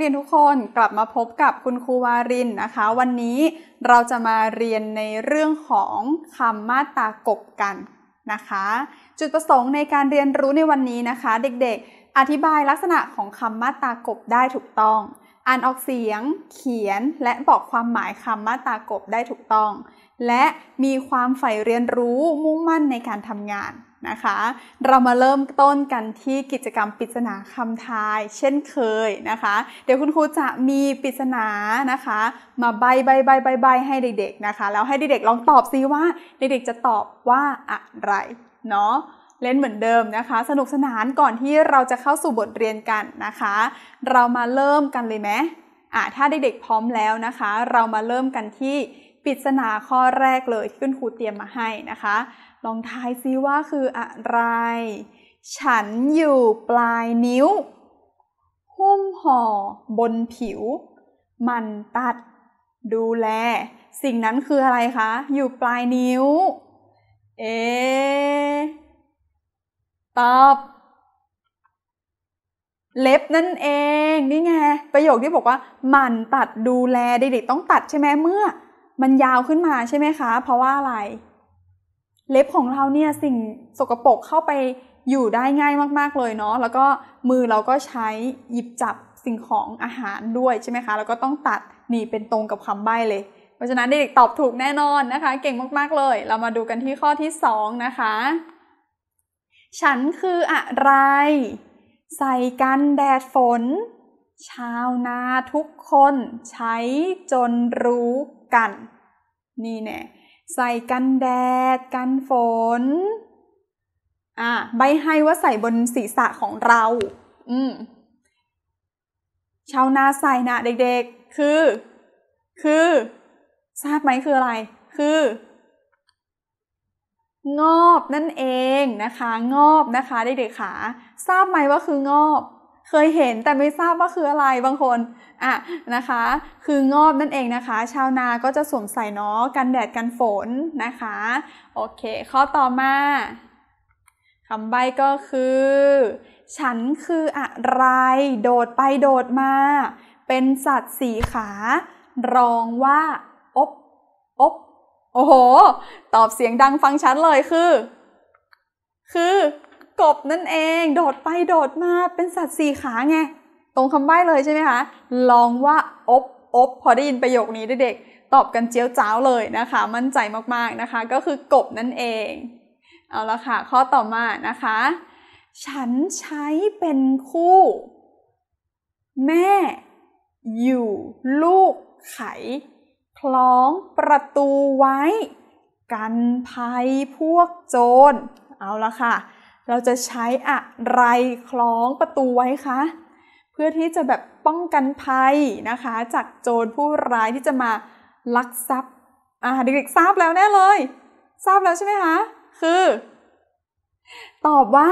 เรียนทุกคนกลับมาพบกับคุณครูวารินนะคะ วันนี้เราจะมาเรียนในเรื่องของคำมาตากบกันนะคะ จุดประสงค์ในการเรียนรู้ในวันนี้นะคะ เด็ก ๆ อธิบายลักษณะของคำมาตากบได้ถูกต้อง อ่านออกเสียง เขียนและบอกความหมายคำมาตากบได้ถูกต้อง และมีความใฝ่เรียนรู้มุ่งมั่นในการทำงานนะคะเรามาเริ่มต้นกันที่กิจกรรมปริศนาคำทาย เช่นเคยนะคะ เดี๋ยวคุณครูจะมีปริศนานะคะ มาใบใบใบใบใบให้เด็กๆนะคะแล้วให้เด็กๆลองตอบซิว่าเด็กๆจะตอบว่าอะไรเนาะเล่นเหมือนเดิมนะคะ สนุกสนานก่อนที่เราจะเข้าสู่บทเรียนกันนะคะ เรามาเริ่มกันเลยไหมอ่ะถ้าเด็กๆพร้อมแล้วนะคะ เรามาเริ่มกันที่ปริศนาข้อแรกเลยที่คุณครูเตรียมมาให้นะคะลองทายซิว่าคืออะไร ฉันอยู่ปลายนิ้ว หุ้มห่อบนผิว มันตัดดูแล สิ่งนั้นคืออะไรคะ อยู่ปลายนิ้ว เอ ตอบ เล็บนั่นเอง นี่ไง ประโยคที่บอกว่า มันตัดดูแลเด็กๆต้องตัดใช่ไหมเมื่อมันยาวขึ้นมาใช่ไหมคะ เพราะว่าอะไรเล็บของเราเนี่ยสิ่งสกปรกเข้าไปอยู่ได้ง่ายมาก ๆ เลยเนาะแล้วก็มือเราก็ใช้หยิบจับสิ่งของอาหารด้วยใช่ไหมคะแล้วก็ต้องตัดนี่เป็นตรงกับคำใบ้เลย เพราะฉะนั้นเด็กตอบถูกแน่นอนนะคะ เก่งมาก ๆ เลย เรามาดูกันที่ข้อที่ 2 นะคะ ฉันคืออะไรใส่กันแดดฝน ชาวนาทุกคนใช้จนรู้กันนี่แน่ใส่กันแดดกันฝน อ่ะใบให้ว่าใส่บนศีรษะของเรา อืมชาวนาใส่นะเด็กๆ คือ คือ ทราบไหมคืออะไร คือ งอบนั่นเองนะคะ งอบนะคะเด็กๆขา ทราบไหมว่าคืองอบเคยเห็นแต่ไม่ทราบว่าคืออะไรบางคน อ่ะนะคะ คืองอบนั่นเองนะคะ ชาวนาก็จะสวมใส่เนาะ กันแดดกันฝนนะคะ โอเค ข้อต่อมาคำใบก็คือ ฉันคืออะไรโดดไปโดดมา เป็นสัตว์สี่ขา รองว่าอบอบโอ้โห ตอบเสียงดังฟังชัดเลยคือ คือกบนั่นเอง โดดไปโดดมา เป็นสัตว์สี่ขาไง ตรงคำใบ้เลยใช่ไหมคะ ลองว่าอบ อบ พอได้ยินประโยคนี้เด็กๆตอบกันเจียวจ้าวเลยนะคะ มั่นใจมากๆนะคะ ก็คือกบนั่นเอง เอาละค่ะ ข้อต่อมานะคะ ฉันใช้เป็นคู่ แม่อยู่ลูกไขคล้องประตูไว้ กันภัยพวกโจร เอาละค่ะเราจะใช้อะไรคล้องประตูไว้คะเพื่อที่จะแบบป้องกันภัยนะคะจากโจรผู้ร้ายที่จะมาลักทรัพย์อ่าเด็กๆทราบแล้วแน่เลย ทราบแล้วใช่ไหมคะคือ ตอบว่า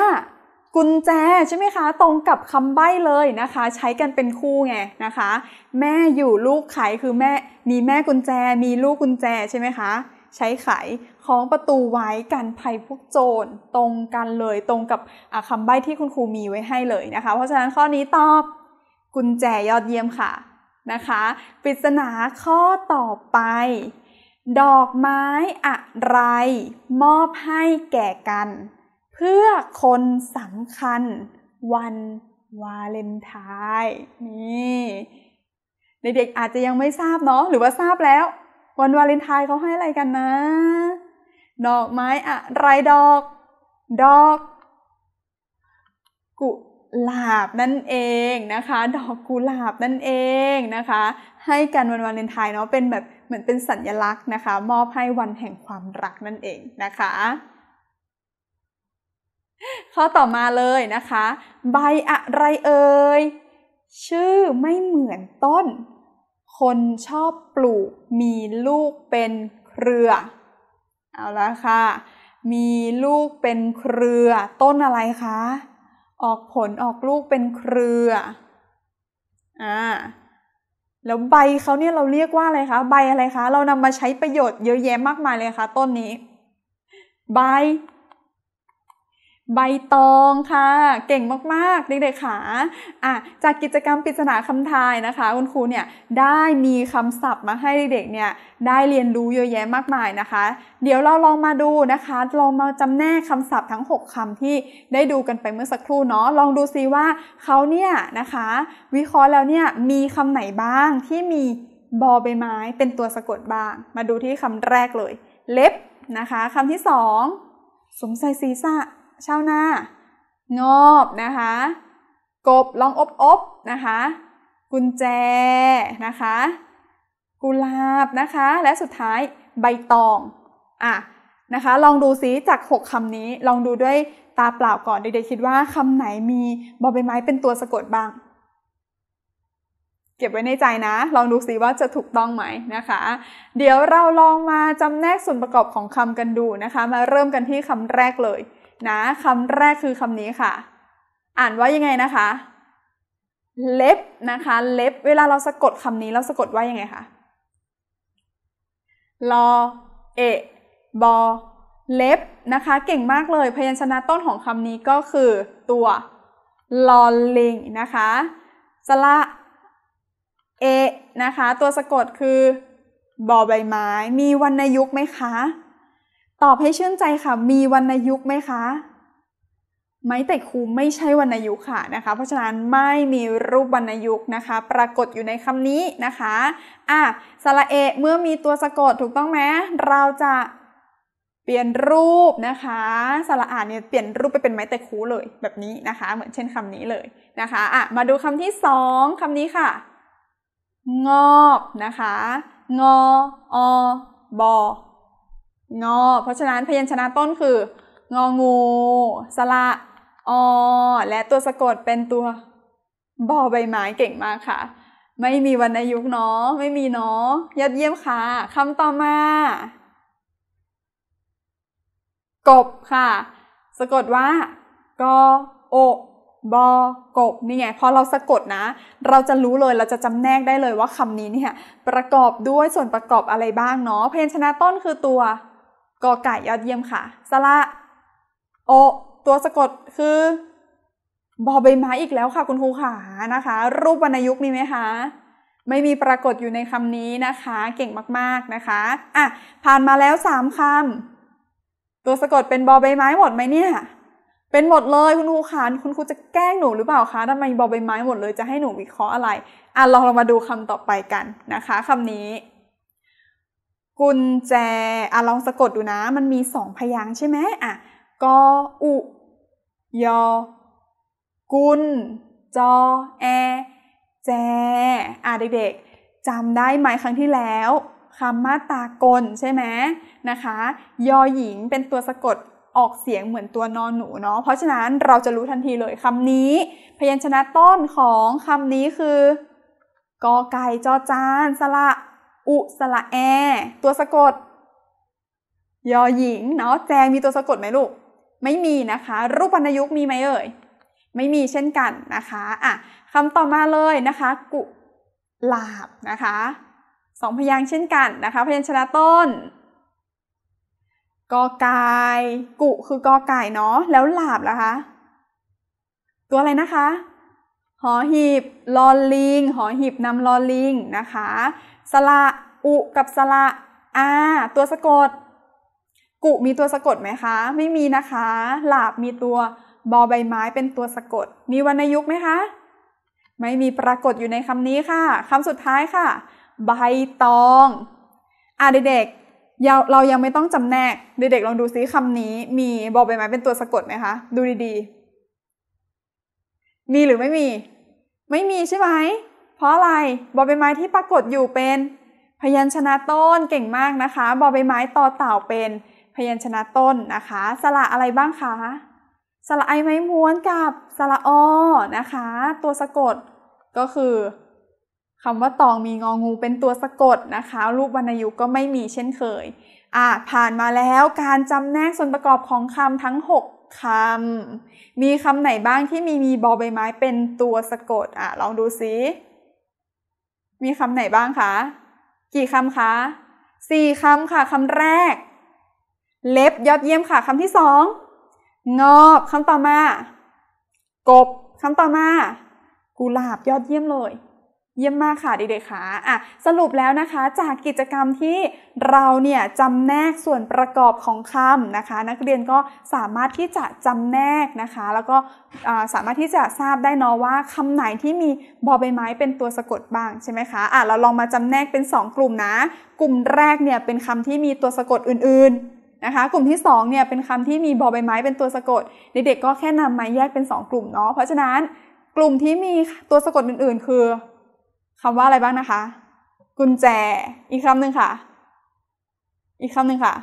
กุญแจใช่ไหมคะ ตรงกับคำใบ้เลยนะคะ ใช้กันเป็นคู่ไงนะคะ แม่อยู่ลูกไขคือแม่มีแม่กุญแจมีลูกกุญแจใช่ไหมคะ ใช้ไขคล้องประตูไว้กันภัยพวกโจรตรงกันเลยตรงกับคำใบ้ที่คุณครูมีไว้ให้เลยนะคะ เพราะฉะนั้นข้อนี้ตอบ กุญแจยอดเยี่ยมค่ะนะคะปริศนาข้อต่อไป ดอกไม้อะไร มอบให้แก่กัน เพื่อคนสำคัญ วันวาเลนไทน์นี่เด็กๆอาจจะยังไม่ทราบเนาะหรือว่าทราบแล้ว วันวาเลนไทน์เขาให้อะไรกันนะดอกไม้อะไรดอก ดอก กุหลาบนั่นเองนะคะ ดอกกุหลาบนั่นเองนะคะ ให้กันวันวาเลนไทน์เนาะเป็นแบบเหมือนเป็นสัญลักษณ์นะคะ มอบให้วันแห่งความรักนั่นเองนะคะ ข้อต่อมาเลยนะคะ ใบอะไรเอ่ยชื่อไม่เหมือนต้น คนชอบปลูกมีลูกเป็นเครือเอาละค่ะ มีลูกเป็นเครือ ต้นอะไรคะ ออกผลออกลูกเป็นเครือ อ่า แล้วใบเขาเนี่ยเราเรียกว่าอะไรคะ ใบอะไรคะ เรานำมาใช้ประโยชน์เยอะแยะมากมายเลยคะ่ะต้นนี้ ใบใบตองค่ะ เก่งมาก ๆ เด็กๆขาอ่ะ จากกิจกรรมปริศนาคำทายนะคะคุณครูเนี่ยได้มีคำศัพท์มาให้เด็กๆเนี่ยได้เรียนรู้เยอะแยะมากมายนะคะ เดี๋ยวเราลองมาดูนะคะลองมาจำแนกคำศัพท์ทั้ง 6คำที่ได้ดูกันไปเมื่อสักครู่เนาะลองดูซิว่าเขาเนี่ยนะคะวิเคราะห์แล้วเนี่ยมีคำไหนบ้างที่มีบอใบไม้ เป็นตัวสะกดบ้าง มาดูที่คำแรกเลย เล็บนะคะคำที่สองสมใส่ศีรษะชาวนางอบนะคะ กบ ลองอบอบนะคะ กุญแจนะคะ กุหลาบนะคะ และสุดท้ายใบตอง อ่ะนะคะ ลองดูซิจาก 6คำนี้ ลองดูด้วยตาเปล่าก่อนเด็กๆคิดว่า คำไหนมีบอใบไม้เป็นตัวสะกดบ้าง เก็บไว้ในใจนะ ลองดูซิว่าจะถูกต้องไหมนะคะ เดี๋ยวเราลองมาจำแนกส่วนประกอบของคำกันดูนะคะ มาเริ่มกันที่คำแรกเลยนะคำแรกคือคำนี้ค่ะ อ่านว่ายังไงนะคะ เล็บนะคะ เล็บเวลาเราสะกดคำนี้เราสะกดว่ายังไงคะลอเอบอเล็บนะคะ เก่งมากเลยพยัญชนะต้นของคำนี้ก็คือตัวลอลิงนะคะสระเอนะคะ ตัวสะกดคือบอใบไม้มีวรรณยุกต์ไหมคะตอบให้ชื่นใจค่ะ มีวรรณยุกไหมคะ ไม้แต่คูไม่ใช่วรรณยุกค่ะนะคะ เพราะฉะนั้นไม่มีรูปวรรณยุกนะคะ ปรากฏอยู่ในคำนี้นะคะ อ่ะสระเอเมื่อมีตัวสะกด ถูกต้องไหมเราจะเปลี่ยนรูปนะคะสระอาเนี่ยเปลี่ยนรูปไปเป็นไม้แต่คูเลยแบบนี้นะคะ เหมือนเช่นคำนี้เลยนะคะ อ่ะ มาดูคำที่สองคำนี้ค่ะ งอบนะคะ งอ อบองอเพราะฉะนั้นพยัญชนะต้นคืององู สระอและตัวสะกดเป็นตัวบอใบไม้เก่งมากค่ะ ไม่มีวรรณยุกเนาะไม่มีเนาะยอดเยี่ยมค่ะคำต่อมากบค่ะ สะกดว่ากอบอกบนี่ไงพอเราสะกดนะ เราจะรู้เลยเราจะจำแนกได้เลยว่าคำนี้เนี่ย ประกอบด้วยส่วนประกอบอะไรบ้างเนาะพยัญชนะต้นคือตัวกอไก่ยอดเยี่ยมค่ะสละโอ ตัวสะกดคือบอใบไม้อีกแล้วค่ะคุณครูขานะคะ รูปวรรณยุกต์มีไหมคะ ไม่มีปรากฏอยู่ในคำนี้นะคะ เก่งมากๆนะคะอ่ะผ่านมาแล้วสามคำตัวสะกดเป็นบอใบไม้หมดไหมเนี่ยเป็นหมดเลยคุณครูขานคุณครูจะแกล้งหนูหรือเปล่าคะทำไมบอใบไม้หมดเลยจะให้หนูวิเคราะห์อะไรอ่ะลองเรามาดูคำต่อไปกันนะคะคำนี้กุญแจอ่ะลองสะกดดูนะ มันมีสองพยางค์ใช่ไหมอ่ะกออุยอ กุญจอแอแจอ่ะเด็กๆจำได้ไหมครั้งที่แล้วคำมาตากลใช่ไหมนะคะยอหญิงเป็นตัวสะกดออกเสียงเหมือนตัวนอนหนูเนาะเพราะฉะนั้นเราจะรู้ทันทีเลยคำนี้ พยัญชนะต้นของคำนี้คือ กอไก่จอจานสระอุสระแอ ตัวสะกด ยอหญิง เนาะแจงมีตัวสะกดไหมลูกไม่มีนะคะ รูปวรรณยุกต์มีไหมเอ่ย ไม่มีเช่นกันนะคะอ่ะคำต่อมาเลยนะคะ กุลาบนะคะสองพยางเช่นกันนะคะพยัญชนะต้นกอไก่กุคือกอไก่เนาะแล้วหลาบนะคะ ตัวอะไรนะคะหอหีบลอลิงหอหีบนำลอลิงนะคะสระ อุกับสระ อา ตัวสะกด กุมีตัวสะกดไหมคะ ไม่มีนะคะหลาบมีตัวบอใบไม้เป็นตัวสะกด มีวรรณยุกต์ไหมคะ ไม่มีปรากฏอยู่ในคำนี้ค่ะคำสุดท้ายค่ะใบตองอ่ะเด็กๆเรายังไม่ต้องจำแนก เด็กๆลองดูซิคำนี้ มีบอใบไม้เป็นตัวสะกดไหมคะดูดีๆมีหรือไม่มี ไม่มีใช่ไหมเพราะอะไรบอใบไม้ที่ปรากฏอยู่เป็นพยัญชนะต้นเก่งมากนะคะบอใบไม้ต่อเต่าเป็นพยัญชนะต้นนะคะสระอะไรบ้างคะ สระไอไม้ม้วนกับสระอนะคะ ตัวสะกดก็คือคำว่าตองมีงองูเป็นตัวสะกดนะคะ รูปวรรณยุกก็ไม่มีเช่นเคยอ่าผ่านมาแล้วการจำแนกส่วนประกอบของคำทั้ง6คำมีคำไหนบ้างที่มีมีบอใบไม้เป็นตัวสะกด อ่ะ ลองดูซิมีคำไหนบ้างคะ กี่คำคะ สี่คำค่ะ คำแรก เล็บยอดเยี่ยมค่ะ คำที่สองงอบคำต่อมา กบคำต่อมา กุหลาบยอดเยี่ยมเลยเยี่ยมมากค่ะเด็กๆค่ะอ่ะ สรุปแล้วนะคะ จากกิจกรรมที่เราเนี่ยจำแนกส่วนประกอบของคำนะคะ นักเรียนก็สามารถที่จะจำแนกนะคะ แล้วก็สามารถที่จะทราบได้นอว่าคำไหนที่มีบอใบไม้เป็นตัวสะกดบ้างใช่ไหมคะ อ่ะ เราลองมาจำแนกเป็น 2 กลุ่มนะ กลุ่มแรกเนี่ยเป็นคำที่มีตัวสะกดอื่น ๆนะคะ กลุ่มที่2เนี่ยเป็นคำที่มีบอใบไม้ เป็นตัวสะกด เด็กๆก็แค่นำมาแยกเป็น2กลุ่มเนาะ เพราะฉะนั้นกลุ่มที่มีตัวสะกดอื่น ๆ คือคำว่าอะไรบ้าง นะคะ กุญแจ อีกคำหนึ่งค่ะ อีกคำหนึ่งค่ะ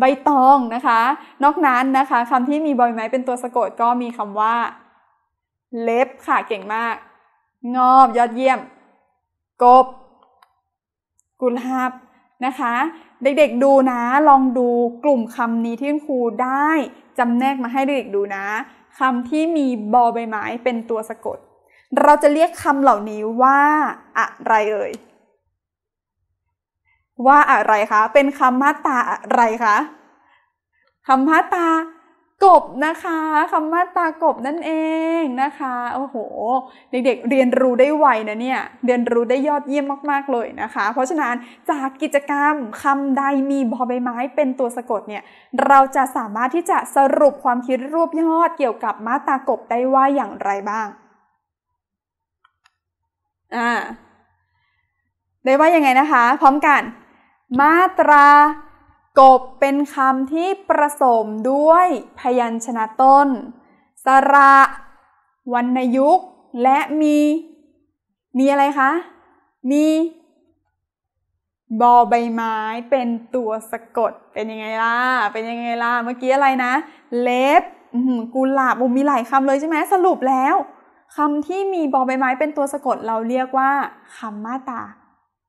ใบตองนะคะ นอกนั้นนะคะคำที่มีบอยไม้เป็นตัวสะกดก็มีคำว่า เล็บค่ะเก่งมาก งอบยอดเยี่ยม กบกุหลาบนะคะ เด็กๆดูนะลองดูกลุ่มคำนี้ที่คครูได้จำแนกมาให้เด็กๆดูนะคำที่มีบอใบไม้เป็นตัวสะกดเราจะเรียกคำเหล่านี้ว่า อะไรเอ่ยว่าอะไรคะเป็นคำมาตาอะไรคะคำมาตากบนะคะคำมาตากบนั่นเองนะคะโอ้โหเด็กๆเรียนรู้ได้ไวนะเนี่ย เรียนรู้ได้ยอดเยี่ยมมาก ๆเลยนะคะ เพราะฉะนั้นจากกิจกรรมคำใดมีบอใบไม้เป็นตัวสะกดเนี่ย เราจะสามารถที่จะสรุปความคิดรวบยอดเกี่ยวกับมาตากบได้ว่าอย่างไรบ้างอ่าโดยว่ายังไงนะคะ พร้อมกัน มาตรากบเป็นคำที่ประสมด้วยพยัญชนะต้น สระวรรณยุกต์ และมี มีอะไรคะ มีบอใบไม้เป็นตัวสะกด เป็นยังไงล่ะ เป็นยังไงล่ะ เมื่อกี้อะไรนะ เล็บกุหลาบมีหลายคำเลยใช่ไหม สรุปแล้วคำที่มีบอใบไม้เป็นตัวสะกดเราเรียกว่าคำมาตา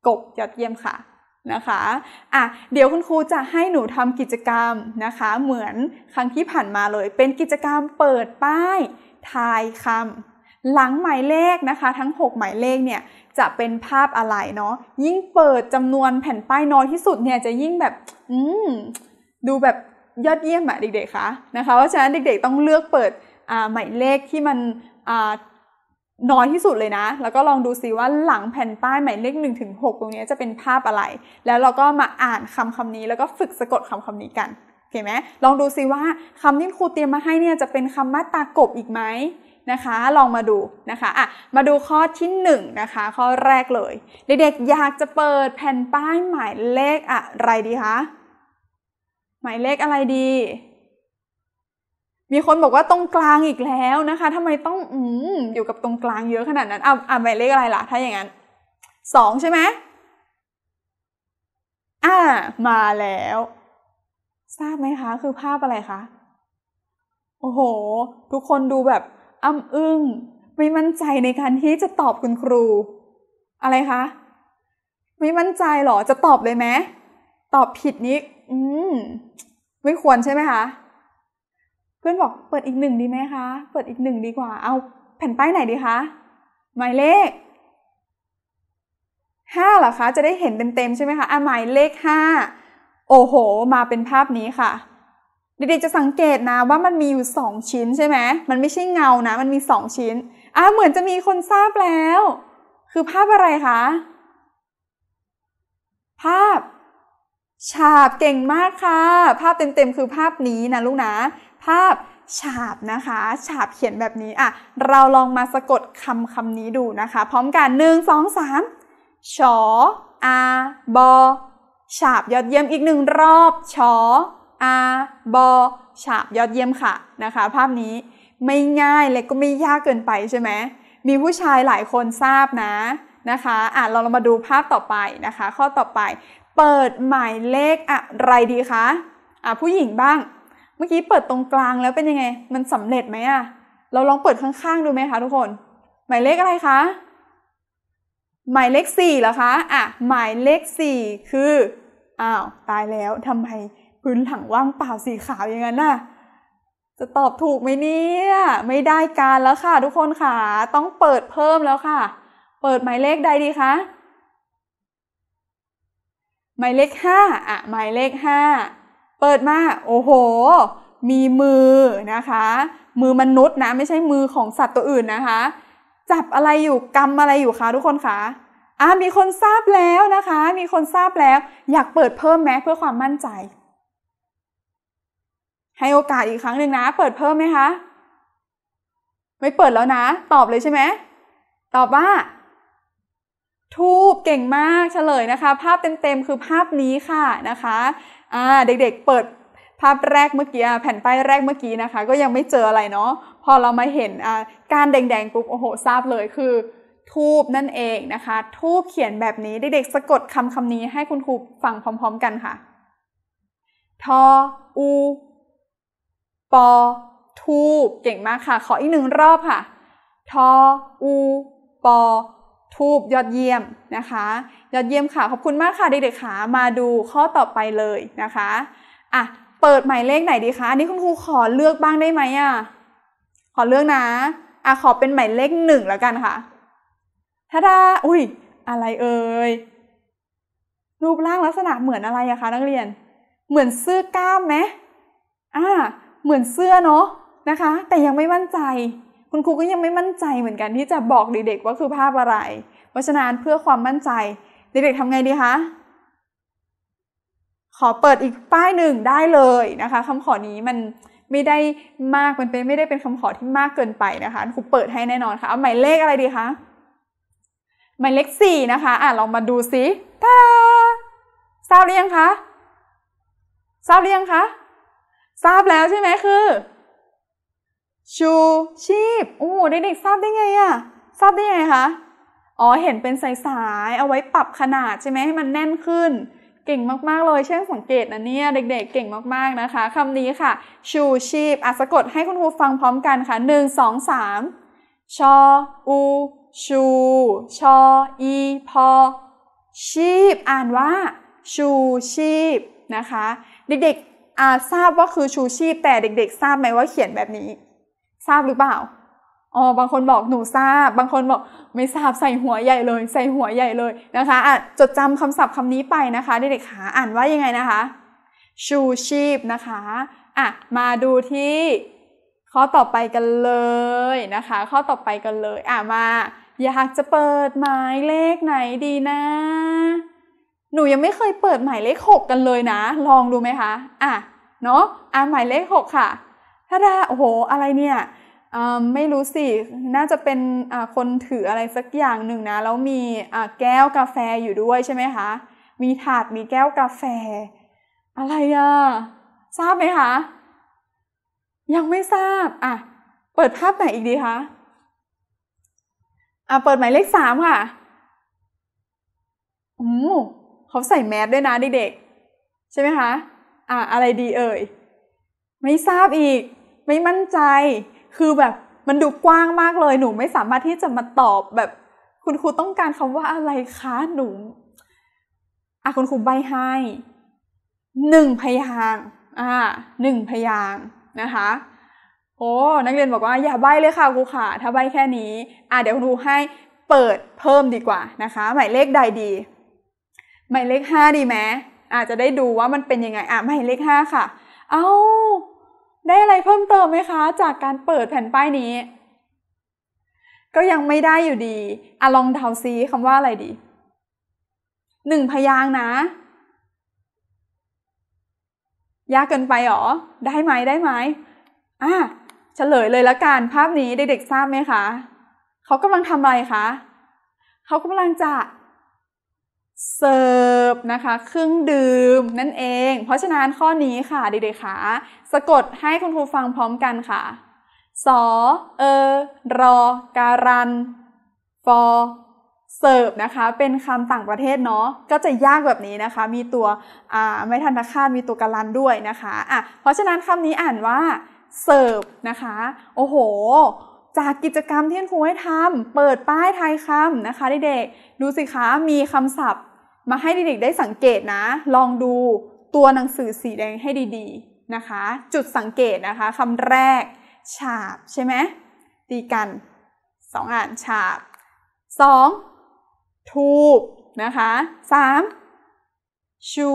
กบยอดเยี่ยมค่ะนะคะอ่ะเดี๋ยวคุณครูจะให้หนูทำกิจกรรมนะคะ เหมือนครั้งที่ผ่านมาเลย เป็นกิจกรรมเปิดป้าย ทายคำหลังหมายเลขนะคะ ทั้ง 6 หมายเลขเนี่ยจะเป็นภาพอะไรเนาะยิ่งเปิดจำนวนแผ่นป้ายน้อยที่สุดเนี่ยจะยิ่งแบบ อืมดูแบบยอดเยี่ยมอะเด็กๆคะนะคะเพราะฉะนั้นเด็ก ๆ ต้องเลือกเปิดหมายเลขที่มันน้อยที่สุดเลยนะ แล้วก็ลองดูซิว่าหลังแผ่นป้ายหมายเลข1นถึงหตรงนี้จะเป็นภาพอะไร แล้วเราก็มาอ่านคำคำนี้แล้วก็ฝึกสะกดคำคำนี้กันโอเคไหมลองดูซิว่าคำที่ครูเตรียมมาให้เนี่ยจะเป็นคำมาตากบอีกไหมนะคะ ลองมาดูนะคะอ่ะมาดูข้อที่1นนะคะ ข้อแรกเลย เด็กๆ อยากจะเปิดแผ่นป้ายหมายเลขอะไรดีคะ หมายเลขอะไรดีมีคนบอกว่าตรงกลางอีกแล้วนะคะทำไมต้องอืมอยู่กับตรงกลางเยอะขนาดนั้น อ่ะอ่ะหมายเลขอะไรล่ะ ถ้าอย่างนั้นสองใช่ไหม อ่า มาแล้ว ทราบไหมคะ คือภาพอะไรคะ โอ้โห ทุกคนดูแบบอ้ำอึง้งไม่มั่นใจในการที่จะตอบคุณครู อะไรคะ ไม่มั่นใจหรอ จะตอบเลยไหม ตอบผิดนี้ อืม ไม่ควรใช่ไหมคะเพื่อนบอกเปิดอีกหนึ่งดีไหมคะ เปิดอีกหนึ่งดีกว่า เอาแผ่นป้ายไหนดีคะ หมายเลขห้าเหรอคะ จะได้เห็นเต็มๆใช่ไหมคะอ่ะ หมายเลขห้าโอ้โห มาเป็นภาพนี้ค่ะ เด็กๆจะสังเกตนะว่ามันมีอยู่สองชิ้นใช่ไหม มันไม่ใช่เงานะ มันมีสองชิ้น อ่ะเหมือนจะมีคนทราบแล้ว คือภาพอะไรคะ ภาพ ฉาบเก่งมากค่ะ ภาพเต็มๆคือภาพนี้นะลูกนะภาพฉาบนะคะ ฉาบเขียนแบบนี้อ่ะเราลองมาสะกดคำคำนี้ดูนะคะ พร้อมกัน 1 2 3ชออาบอฉาบยอดเยี่ยมอีกหนึ่งรอบชออาบอฉาบยอดเยี่ยมค่ะนะคะ ภาพนี้ไม่ง่ายเลยก็ไม่ยากเกินไปใช่ไหมมีผู้ชายหลายคนทราบนะนะคะอ่ะเราลองมาดูภาพต่อไปนะคะ ข้อต่อไป เปิดหมายเลขอะไรดีคะอ่ะ ผู้หญิงบ้างเมื่อกี้เปิดตรงกลางแล้วเป็นยังไง มันสำเร็จไหมอะเราลองเปิดข้างๆดูไหมคะทุกคน หมายเลขอะไรคะ หมายเลขสี่เหรอคะอ่ะหมายเลขสี่คือ อ้าวตายแล้วทำไมพื้นหลังว่างเปล่าสีขาวอย่างนั้นน่ะ จะตอบถูกไหมเนี่ย ไม่ได้การแล้วค่ะ ทุกคนค่ะ ต้องเปิดเพิ่มแล้วค่ะ เปิดหมายเลขใดดีคะ หมายเลขห้าอ่ะ หมายเลขห้าเปิดมา โอ้โห มีมือนะคะ มือมนุษย์นะ ไม่ใช่มือของสัตว์ตัวอื่นนะคะ จับอะไรอยู่ กำอะไรอยู่คะทุกคนคะอ่ามีคนทราบแล้วนะคะ มีคนทราบแล้ว อยากเปิดเพิ่มไหมเพื่อความมั่นใจ ให้โอกาสอีกครั้งหนึ่งนะ เปิดเพิ่มไหมคะ ไม่เปิดแล้วนะ ตอบเลยใช่ไหม ตอบว่าทูบเก่งมากเฉลยนะคะ ภาพเต็มๆคือภาพนี้ค่ะนะคะอ่าเด็กๆเปิดภาพแรกเมื่อกี้แผ่นป้ายแรกเมื่อกี้นะคะ ก็ยังไม่เจออะไรเนาะพอเรามาเห็นการแดงๆ ปุ๊บโอ้โหทราบเลยคือ ทูบนั่นเองนะคะ ทูบเขียนแบบนี้เด็กๆสะกดคำคำนี้ให้คุณครูฟังพร้อม ๆ กันค่ะทออูปอทูบเก่งมากค่ะ ขออีกหนึ่งรอบค่ะทออูปอทูบยอดเยี่ยมนะคะ ยอดเยี่ยมค่ะ ขอบคุณมากค่ะเด็กๆค่ะ มาดูข้อต่อไปเลยนะคะอ่ะเปิดหมายเลขไหนดีคะอันนี้คุณครูขอเลือกบ้างได้ไหมอ่ะขอเลือกนะ อ่ะขอเป็นหมายเลขหนึ่งแล้วกันค่ะทาดาอุ้ยอะไรเอ่ยรูปร่างลักษณะเหมือนอะไรอะคะนักเรียน เหมือนเสื้อกล้ามไหมอ่าเหมือนเสื้อเนาะนะคะ แต่ยังไม่มั่นใจคุณครูก็ยังไม่มั่นใจเหมือนกันที่จะบอกเด็กๆว่าคือภาพอะไร เพราะฉะนั้นเพื่อความมั่นใจเด็กๆทำไงดีคะ ขอเปิดอีกป้ายหนึ่งได้เลยนะคะคำขอนี้มันไม่ได้มากมันเป็นไม่ได้เป็นคำขอที่มากเกินไปนะคะครูเปิดให้แน่นอนค่ะ เอาหมายเลขอะไรดีคะหมายเลขสี่นะคะ อ่ะลองมาดูซิตาทราบหรือยังคะทราบหรือยังคะทราบแล้วใช่ไหมคือชูชีพโอ้เด็กๆ ทราบได้ไงอะทราบได้ไงคะอ๋อ เห็นเป็นสายๆ เอาไว้ปรับขนาด ใช่ไหม ให้มันแน่นขึ้น เก่งมากๆเลย เช่นสังเกตนะเนี่ยเด็กๆ เก่งมากๆนะคะคำนี้ค่ะ ชูชีพอ่ะสะกดให้คุณครูฟังพร้อมกันค่ะหนึ่งสองสามชออูชู ชอ อี พอ ชีพ อ่านว่า ชูชีพ นะคะ เด็กๆอาทราบว่าคือชูชีพ แต่เด็ก ๆ ทราบไหมว่าเขียนแบบนี้ทราบหรือเปล่า อ๋อ บางคนบอกหนูทราบ บางคนบอกไม่ทราบใส่หัวใหญ่เลย ใส่หัวใหญ่เลยนะคะ อ่ะจดจำคำศัพท์คำนี้ไปนะคะ เด็กๆขาอ่านว่ายังไงนะคะ ชูชีพนะคะ อ่ะ มาดูที่ข้อต่อไปกันเลยนะคะข้อต่อไปกันเลย อ่ะมาอยากจะเปิดหมายเลขไหนดีนะ หนูยังไม่เคยเปิดหมายเลขหกกันเลยนะ ลองดูไหมคะ อ่ะ เนาะอ่ะหมายเลขหกค่ะถ้าดาโอ้โห อะไรเนี่ยไม่รู้สิ น่าจะเป็นคนถืออะไรสักอย่างหนึ่งนะ แล้วมีแก้วกาแฟอยู่ด้วยใช่ไหมคะ มีถาดมีแก้วกาแฟ อะไรอะ ทราบไหมคะ ยังไม่ทราบ อ่ะ เปิดภาพไหนอีกดีคะ อ่ะ เปิดหมายเลขสามค่ะอืมเขาใส่แมสด้วยนะเด็กๆ ใช่ไหมคะ อ่ะ อะไรดี เอ่ย ไม่ทราบอีกไม่มั่นใจ คือแบบมันดูกว้างมากเลย หนูไม่สามารถที่จะมาตอบแบบ คุณครูต้องการคำว่าอะไรคะ หนูอ่ะ คุณครูใบให้ หนึ่งพยางอ่าหนึ่งพยางนะคะ โอ้นักเรียนบอกว่า อย่าใบเลยค่ะ ครูค่ะ ถ้าใบแค่นี้ อ่ะเดี๋ยวครูให้เปิดเพิ่มดีกว่านะคะ หมายเลขใดดี หมายเลขห้าดีไหมอาจจะได้ดูว่ามันเป็นยังไงอ่ะหมายเลขห้าค่ะ เอา้าได้อะไรเพิ่มเติมไหมคะจากการเปิดแผ่นป้ายนี้ ก็ยังไม่ได้อยู่ดีอะลองเดาซีคำว่าอะไรดีหนึ่งพยางนะ ยากเกินไปหรอ ได้ไหมได้ไหมอ่ะเฉลยเลยละกันภาพนี้เด็กๆทราบไหมคะ เขากำลังทำอะไรคะเขากำลังจะเสิร์ฟนะคะเครื่องดื่มนั่นเอง เพราะฉะนั้นข้อนี้ค่ะเด็กๆค่ะ สะกดให้คุณครูฟังพร้อมกันค่ะสอเออรอการันฟอเสิร์ฟนะคะ เป็นคำต่างประเทศเนาะ ก็จะยากแบบนี้นะคะ มีตัวไม่ทันตะคาดมีตัวการันด้วยนะคะอ่ะเพราะฉะนั้นคำนี้อ่านว่าเสิร์ฟนะคะ โอ้โห จากกิจกรรมที่ครูให้ทำเปิดป้ายไทยคำนะคะเด็กๆดูสิคะมีคำศัพท์มาให้เด็กๆได้สังเกตนะ ลองดูตัวหนังสือสีแดงให้ดีๆนะคะ จุดสังเกตนะคะคำแรก ฉาบใช่ไหมตีกัน สองอ่านฉาบสองทูบนะคะ สามชู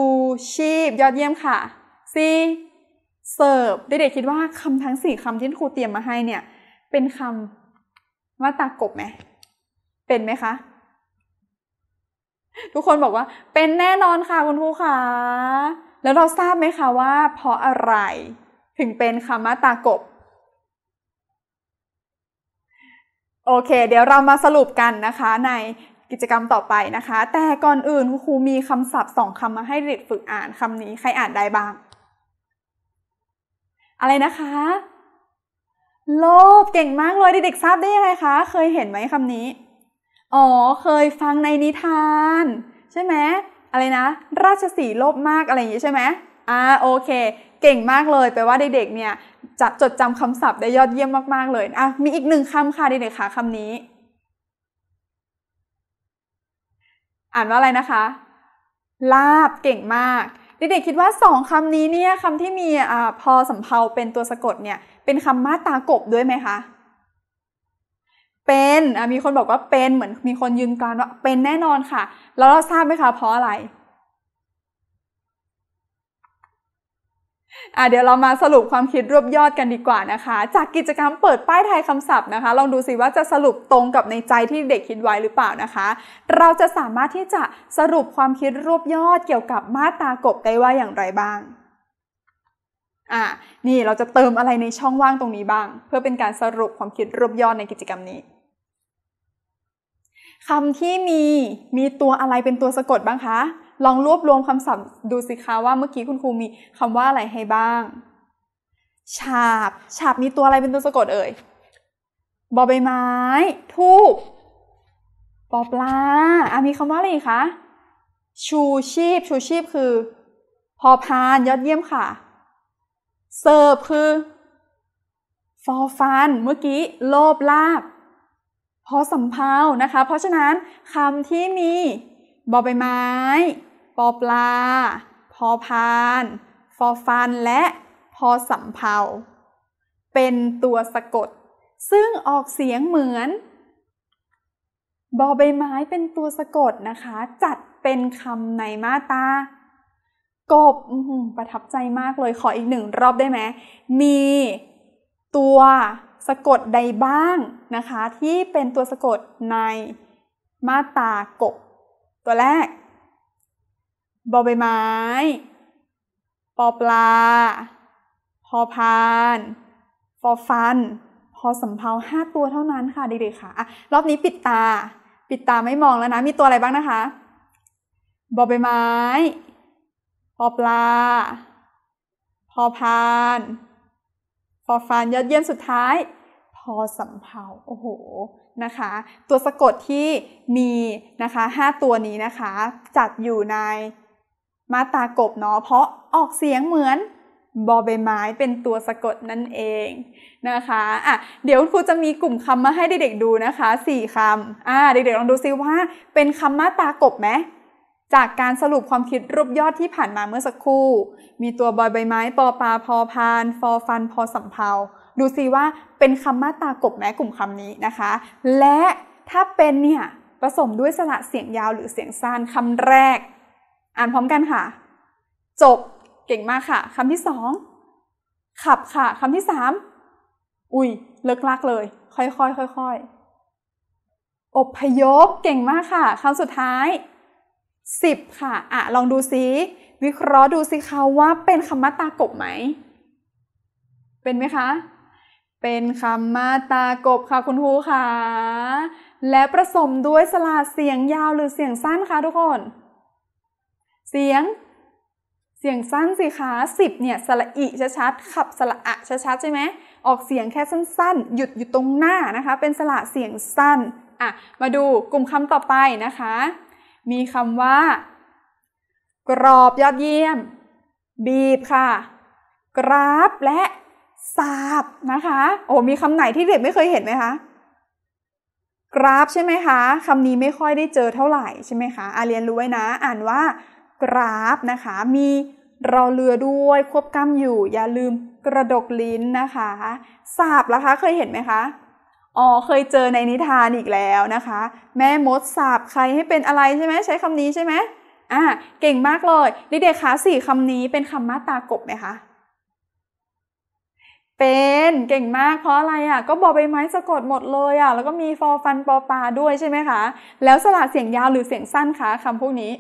ชีพยอดเยี่ยมค่ะสี่เสิร์ฟเด็กๆคิดว่าคำทั้งสี่คำที่ครูเตรียมมาให้เนี่ย เป็นคำว่าตากบไหม เป็นไหมคะทุกคนบอกว่าเป็นแน่นอนค่ะคุณครูคะแล้วเราทราบไหมคะว่าเพราะอะไร ถึงเป็นคำว่าตากบ โอเค เดี๋ยวเรามาสรุปกันนะคะ ในกิจกรรมต่อไปนะคะ แต่ก่อนอื่นครูมีคำศัพท์สองคำมาให้เด็กฝึกอ่านคำนี้ ใครอ่านได้บ้าง อะไรนะคะ โลภเก่งมากเลยเด็กๆทราบได้ยังไงคะ เคยเห็นไหมคำนี้อ๋อ เคยฟังในนิทาน ใช่ไหมอะไรนะราชสีโลภมากอะไรอย่างนี้ใช่ไหมอ่าโอเค เก่งมากเลยแปลว่าเด็กๆเนี่ย จะจดจำคำศัพท์ได้ยอดเยี่ยมมากๆเลยอ่ะมีอีกหนึ่งคำค่ะเด็กๆค่ะคำนี้ อ่านว่าอะไรนะคะลาบเก่งมากเด็กๆคิดว่าสองคำนี้เนี่ยคำที่มีอ่าพอสำเพาเป็นตัวสะกดเนี่ย เป็นคำมาตากบด้วยไหมคะเป็นมีคนบอกว่าเป็นเหมือนมีคนยืนกรานว่าเป็นแน่นอนค่ะ แล้วเราทราบไหมคะเพราะอะไรอ่ะเดี๋ยวเรามาสรุปความคิดรวบยอดกันดีกว่านะคะ จากกิจกรรมเปิดป้ายไทยคำศัพท์นะคะลองดูสิว่าจะสรุปตรงกับในใจที่เด็กคิดไว้หรือเปล่านะคะ เราจะสามารถที่จะสรุปความคิดรวบยอดเกี่ยวกับมาตากบได้ว่าอย่างไรบ้าง อ่ะนี่เราจะเติมอะไรในช่องว่างตรงนี้บ้าง เพื่อเป็นการสรุปความคิดรวบยอดในกิจกรรมนี้คำที่มีมีตัวอะไรเป็นตัวสะกดบ้างคะ ลองรวบรวมคำศัพท์ดูสิคะว่าเมื่อกี้คุณครูมีคำว่าอะไรให้บ้าง ฉาบ ฉาบมีตัวอะไรเป็นตัวสะกดเอ่ยบอใบไม้ ทูบปอปลาอ่ะมีคำว่าอะไรคะ ชูชีพ ชูชีพคือ พอพาน ยอดเยี่ยมค่ะ เสิร์ฟคือฟอฟัน เมื่อกี้โลบลาบพอสำเพานะคะ เพราะฉะนั้นคำที่มี บอใบไม้ ปอปลา พอพาน ฟอฟันและ พอสำเพาเป็นตัวสะกด ซึ่งออกเสียงเหมือน บอใบไม้เป็นตัวสะกดนะคะ จัดเป็นคำในมาตากบ ประทับใจมากเลย ขออีกหนึ่งรอบได้ไหม มีตัวสะกดใดบ้างนะคะ ที่เป็นตัวสะกดในมาตากบตัวแรก บอใบไม้ ปอปลา พอพานฟอฟัน พอสำเพาห้าตัวเท่านั้นค่ะเด็กๆค่ะอะรอบนี้ปิดตา ปิดตาไม่มองแล้วนะ มีตัวอะไรบ้างนะคะ บอใบไม้ปอปลา พอพานฟอฟานยอดเยี่ยมสุดท้าย พอสำเพาโอ้โหนะคะ ตัวสะกดที่มีนะคะ5ตัวนี้นะคะ จัดอยู่ในมาตากบเนาะเพราะออกเสียงเหมือนบอใบไม้ เป็นตัวสะกดนั่นเองนะคะอ่ะเดี๋ยวครูจะมีกลุ่มคำมาให้เด็กๆดูนะคะ 4คำอ่าเด็กๆลองดูซิว่า เป็นคำมาตากบไหมจากการสรุปความคิดรูปยอดที่ผ่านมาเมื่อสักครู่ มีตัวบอยใบไม้ปอปลาพอพาน ฟอฟันพอสัมเพาดูสิว่าเป็นคำมาตากบแม้กลุ่มคำนี้นะคะ และถ้าเป็นเนี่ยผสมด้วยสระเสียงยาวหรือเสียงสั้นคำแรก อ่านพร้อมกันค่ะ จบ เก่งมากค่ะคำที่สองขับค่ะคำที่สามอุ้ยเลิกลักเลย ค่อยๆค่อยๆอบพยพเก่งมากค่ะคำสุดท้าย10ค่ะอ่ะ ลองดูซิ วิเคราะห์ดูสิคะว่าเป็นคำมาตากบไหม เป็นไหมคะ เป็นคำมาตากบค่ะ คุณครูค่ะ และผสมด้วยสระเสียงยาวหรือเสียงสั้นคะทุกคน เสียง เสียงสั้นสิคะสิบเนี่ยสระอิชัดๆ ขับสระอะชัดๆใช่ไหม ออกเสียงแค่สั้น ๆ หยุดอยู่ตรงหน้านะคะ เป็นสระเสียงสั้น อ่ะ มาดูกลุ่มคำต่อไปนะคะมีคำว่ากรอบยอดเยี่ยม บีบค่ะ กราฟและสาบนะคะโอ้มีคำไหนที่เด็กไม่เคยเห็นไหมคะกราฟใช่ไหมคะคำนี้ไม่ค่อยได้เจอเท่าไหร่ใช่ไหมคะอาเรียนรู้ไว้นะ อ่านว่า กราฟนะคะ มีรอเรือด้วยควบกล้ำอยู่อย่าลืมกระดกลิ้นนะคะสาบล่ะคะ เคยเห็นไหมคะอ๋อ เคยเจอในนิทานอีกแล้วนะคะ แม่มดสาบใครให้เป็นอะไรใช่ไหมใช้คำนี้ใช่ไหมอ่ะเก่งมากเลยเด็กๆคะสี่คำนี้เป็นคำมาตากบไหมคะเป็นเก่งมากเพราะอะไรอะ่ะก็บอใบไม้สะกดหมด เลยอะ่ะแล้วก็มีฟอฟันปอปาด้วยใช่ไหมคะแล้วสระเสียงยาวหรือเสียงสั้นคะคำพวกนี้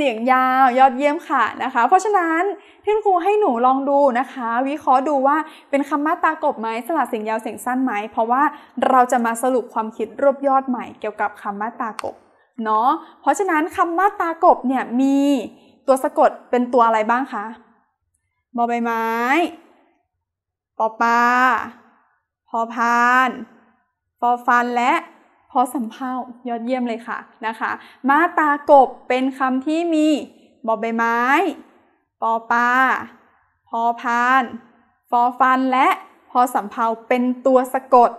เสียงยาวยอดเยี่ยมค่ะนะคะ เพราะฉะนั้นที่ครูให้หนูลองดูนะคะ วิเคราะห์ดูว่าเป็นคำมาตากบไหมสลัดเสียงยาวเสียงสั้นไหม เพราะว่าเราจะมาสรุปความคิดรวบยอดใหม่ เกี่ยวกับคำมาตากบเนาะเพราะฉะนั้นคำมาตากบเนี่ยมีตัวสะกดเป็นตัวอะไรบ้างคะบอใบไม้ปอปลาพอพานฟอฟันและเพราะสำเพายอดเยี่ยมเลยค่ะนะคะ มาตากบเป็นคำที่มีบอใบไม้ปอปลาพอพานฟอฟันและพอสำเพาเป็นตัวสะกด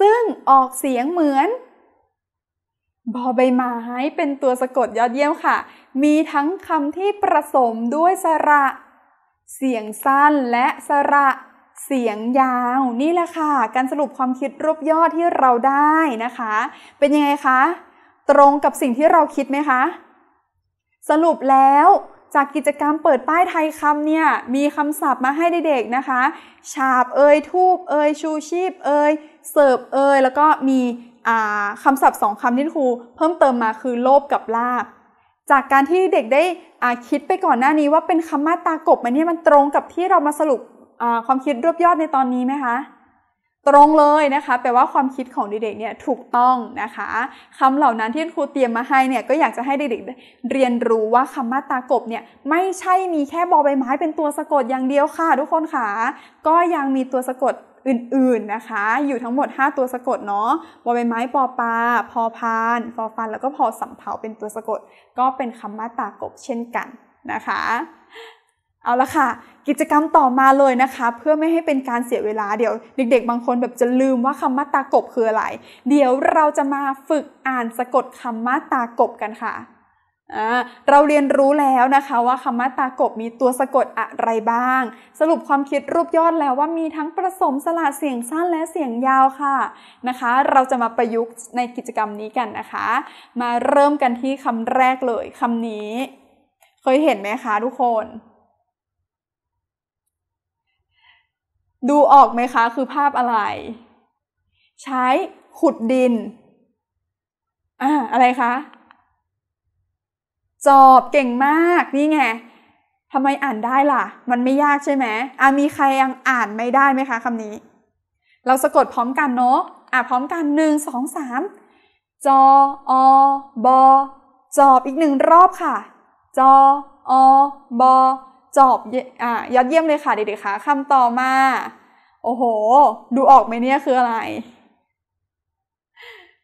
ซึ่งออกเสียงเหมือนบอใบไม้เป็นตัวสะกดยอดเยี่ยมค่ะ มีทั้งคำที่ผสมด้วยสระ เสียงสั้นและสระเสียงยาวนี่แหละค่ะการสรุปความคิดรวบยอดที่เราได้นะคะ เป็นยังไงคะตรงกับสิ่งที่เราคิดไหมคะ สรุปแล้วจากกิจกรรมเปิดป้ายไทยคำเนี่ย มีคำศัพท์มาให้เด็กๆนะคะฉาบเอยทูบเอยชูชีพเอยเสิร์ฟเอยแล้วก็มีคำศัพท์สองคำที่ครู เพิ่มเติมมาคือโลภกับลาบจากการที่เด็กได้คิดไปก่อนหน้านี้ว่าเป็นคำมาตากบมันเนี่ยมันตรงกับที่เรามาสรุปความคิดรวบยอดในตอนนี้ไหมคะ ตรงเลยนะคะ แปลว่าความคิดของเด็กๆเนี่ยถูกต้องนะคะคำเหล่านั้นที่ครูเตรียมมาให้เนี่ยก็อยากจะให้เด็กๆเรียนรู้ว่าคำมาตากบเนี่ย ไม่ใช่มีแค่บอใบไม้ เป็นตัวสะกดอย่างเดียวค่ะทุกคนค่ะก็ยังมีตัวสะกดอื่น ๆนะคะ อยู่ทั้งหมด 5 ตัวสะกดเนาะบอใบไม้ ปอปลาพอพานฟอฟันแล้วก็พอสำเภาเป็นตัวสะกด ก็เป็นคำมาตากบเช่นกันนะคะเอาละค่ะ กิจกรรมต่อมาเลยนะคะ เพื่อไม่ให้เป็นการเสียเวลาเดี๋ยวเด็กๆ บางคนแบบจะลืมว่าคำมาตากบคืออะไรเดี๋ยวเราจะมาฝึกอ่านสะกดคำมาตากบกันค่ะเราเรียนรู้แล้วนะคะว่าคำมาตากบมีตัวสะกดอะไรบ้าง สรุปความคิดรูปยอดแล้วว่ามีทั้งผสมสระเสียงสั้นและเสียงยาวค่ะนะคะ เราจะมาประยุกต์ในกิจกรรมนี้กันนะคะ มาเริ่มกันที่คำแรกเลยคำนี้เคยเห็นไหมคะทุกคนดูออกไหมคะ คือภาพอะไร ใช้ขุดดิน อ่าอะไรคะ จอบเก่งมากนี่ไงทำไมอ่านได้ล่ะ มันไม่ยากใช่ไหมอ่ามีใครยังอ่านไม่ได้ไหมคะคำนี้ เราสะกดพร้อมกันเนาะอ่ะพร้อมกันหนึ่งสองสามจอ อ บอ จอบอีกหนึ่งรอบค่ะ จอ อ บอจอบอ่ะยอดเยี่ยมเลยค่ะเด็กๆค่ะคำต่อมา โอ้โห ดูออกไหมเนี่ยคืออะไร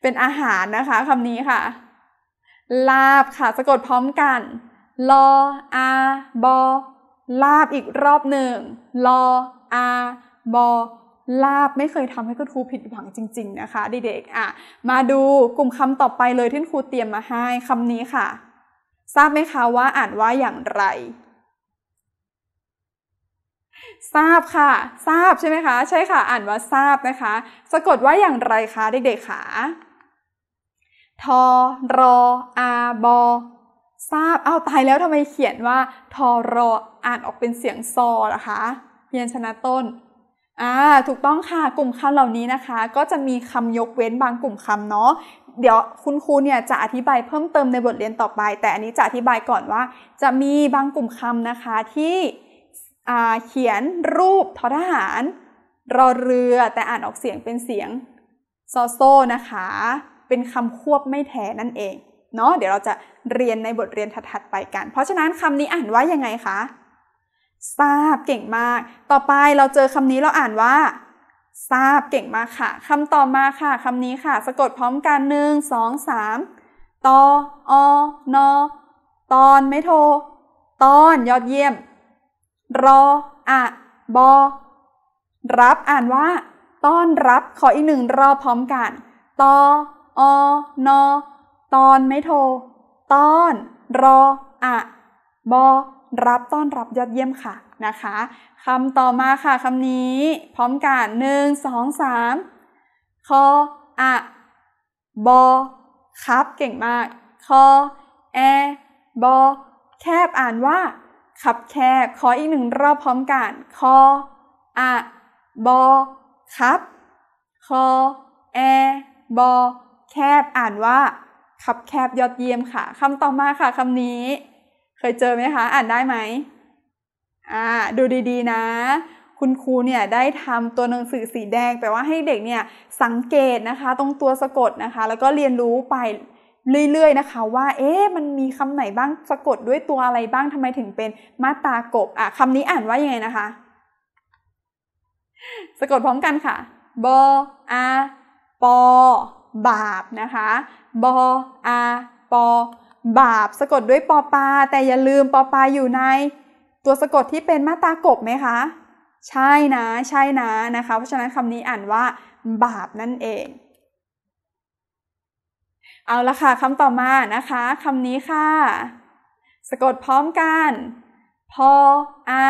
เป็นอาหารนะคะคำนี้ค่ะลาบค่ะ สะกดพร้อมกัน ลออาบอลาบอีกรอบหนึ่งลออาบอลาบไม่เคยทำให้คุณครูผิดหวังจริง ๆ นะคะเด็กๆอ่ะมาดูกลุ่มคำต่อไปเลยที่ครูเตรียมมาให้คำนี้ค่ะ ทราบไหมคะว่าอ่านว่าอย่างไรทราบค่ะทราบใช่ไหมคะใช่ค่ะ อ่านว่าทราบนะคะ สะกดว่าอย่างไรคะเด็กๆคะทอรออาบอทราบเอาตายแล้วทำไมเขียนว่าทอรออ่านออกเป็นเสียงซอนะคะเพียนชนะต้นอ่าถูกต้องค่ะกลุ่มคำเหล่านี้นะคะ ก็จะมีคำยกเว้นบางกลุ่มคำเนาะเดี๋ยวคุณครูเนี่ยจะอธิบายเพิ่มเติมในบทเรียนต่อไป แต่อันนี้จะอธิบายก่อนว่าจะมีบางกลุ่มคำนะคะที่เขียนรูปทอทหารรอเรือแต่อ่านออกเสียงเป็นเสียงซอโซนะคะ เป็นคำควบไม่แท้นั่นเอง เนาะเดี๋ยวเราจะเรียนในบทเรียนถัดๆไปกัน เพราะฉะนั้นคำนี้อ่านว่ายังไงคะทราบเก่งมาก ต่อไปเราเจอคำนี้เราอ่านว่า ทราบเก่งมากค่ะคำต่อมาค่ะคำนี้ค่ะ สะกดพร้อมกันหนึ่งสองสามตออนอตอนไม่โทตอนยอดเยี่ยมรออะบอรับอ่านว่า ต้อนรับขออีกหนึ่งรอพร้อมกันตออนอตอนไม่โทรต้อน รออะบอรับต้อนรับยอดเยี่ยมค่ะนะคะคำต่อมาค่ะคำนี้ พร้อมกันหนึ่งสองสามคออะบอครับเก่งมากคอแอบอแคบอ่านว่าขับแคบขออีกหนึ่งรอบพร้อมกันคออะบอครับคอแอบอแคบ อ่านว่า ขับแคบยอดเยี่ยมค่ะ คำต่อมาค่ะคำนี้ เคยเจอไหมคะ อ่านได้ไหม อ่า ดูดีๆนะ คุณครูเนี่ยได้ทำตัวหนังสือสีแดงแปลว่าให้เด็กเนี่ย สังเกตนะคะ ตรงตัวสะกดนะคะ แล้วก็เรียนรู้ไปเรื่อยๆนะคะว่าเอ๊ะมันมีคำไหนบ้างสะกดด้วยตัวอะไรบ้างทำไมถึงเป็นมาตากบอ่ะคำนี้อ่านว่ายังไงนะคะ สะกดพร้อมกันค่ะบอาปอบาปนะคะ บอาปอบาปสะกดด้วยปอปา แต่อย่าลืมปอปาอยู่ในตัวสะกดที่เป็นมาตากบไหมคะ ใช่นะใช่นะนะคะ เพราะฉะนั้นคำนี้อ่านว่าบาบนั่นเองเอาละค่ะคำต่อมานะคะคำนี้ค่ะ สะกดพร้อมกัน พออา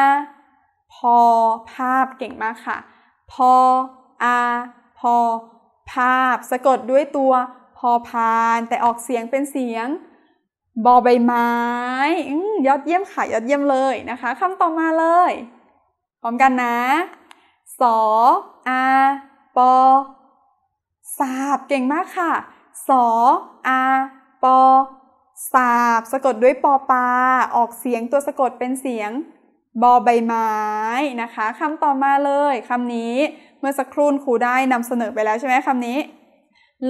พอภาพเก่งมากค่ะ พออาพอภาพสะกดด้วยตัวพอพานแต่ออกเสียงเป็นเสียง บอใบไม้ ยอดเยี่ยมค่ะยอดเยี่ยมเลยนะคะคำต่อมาเลย พร้อมกันนะสออาปอสาบเก่งมากค่ะสออาปอสาบสะกดด้วยปอปาออกเสียงตัวสะกดเป็นเสียง บอใบไม้นะคะคำต่อมาเลยคำนี้เมื่อสักครู่ครูได้นำเสนอไปแล้วใช่ไหมคำนี้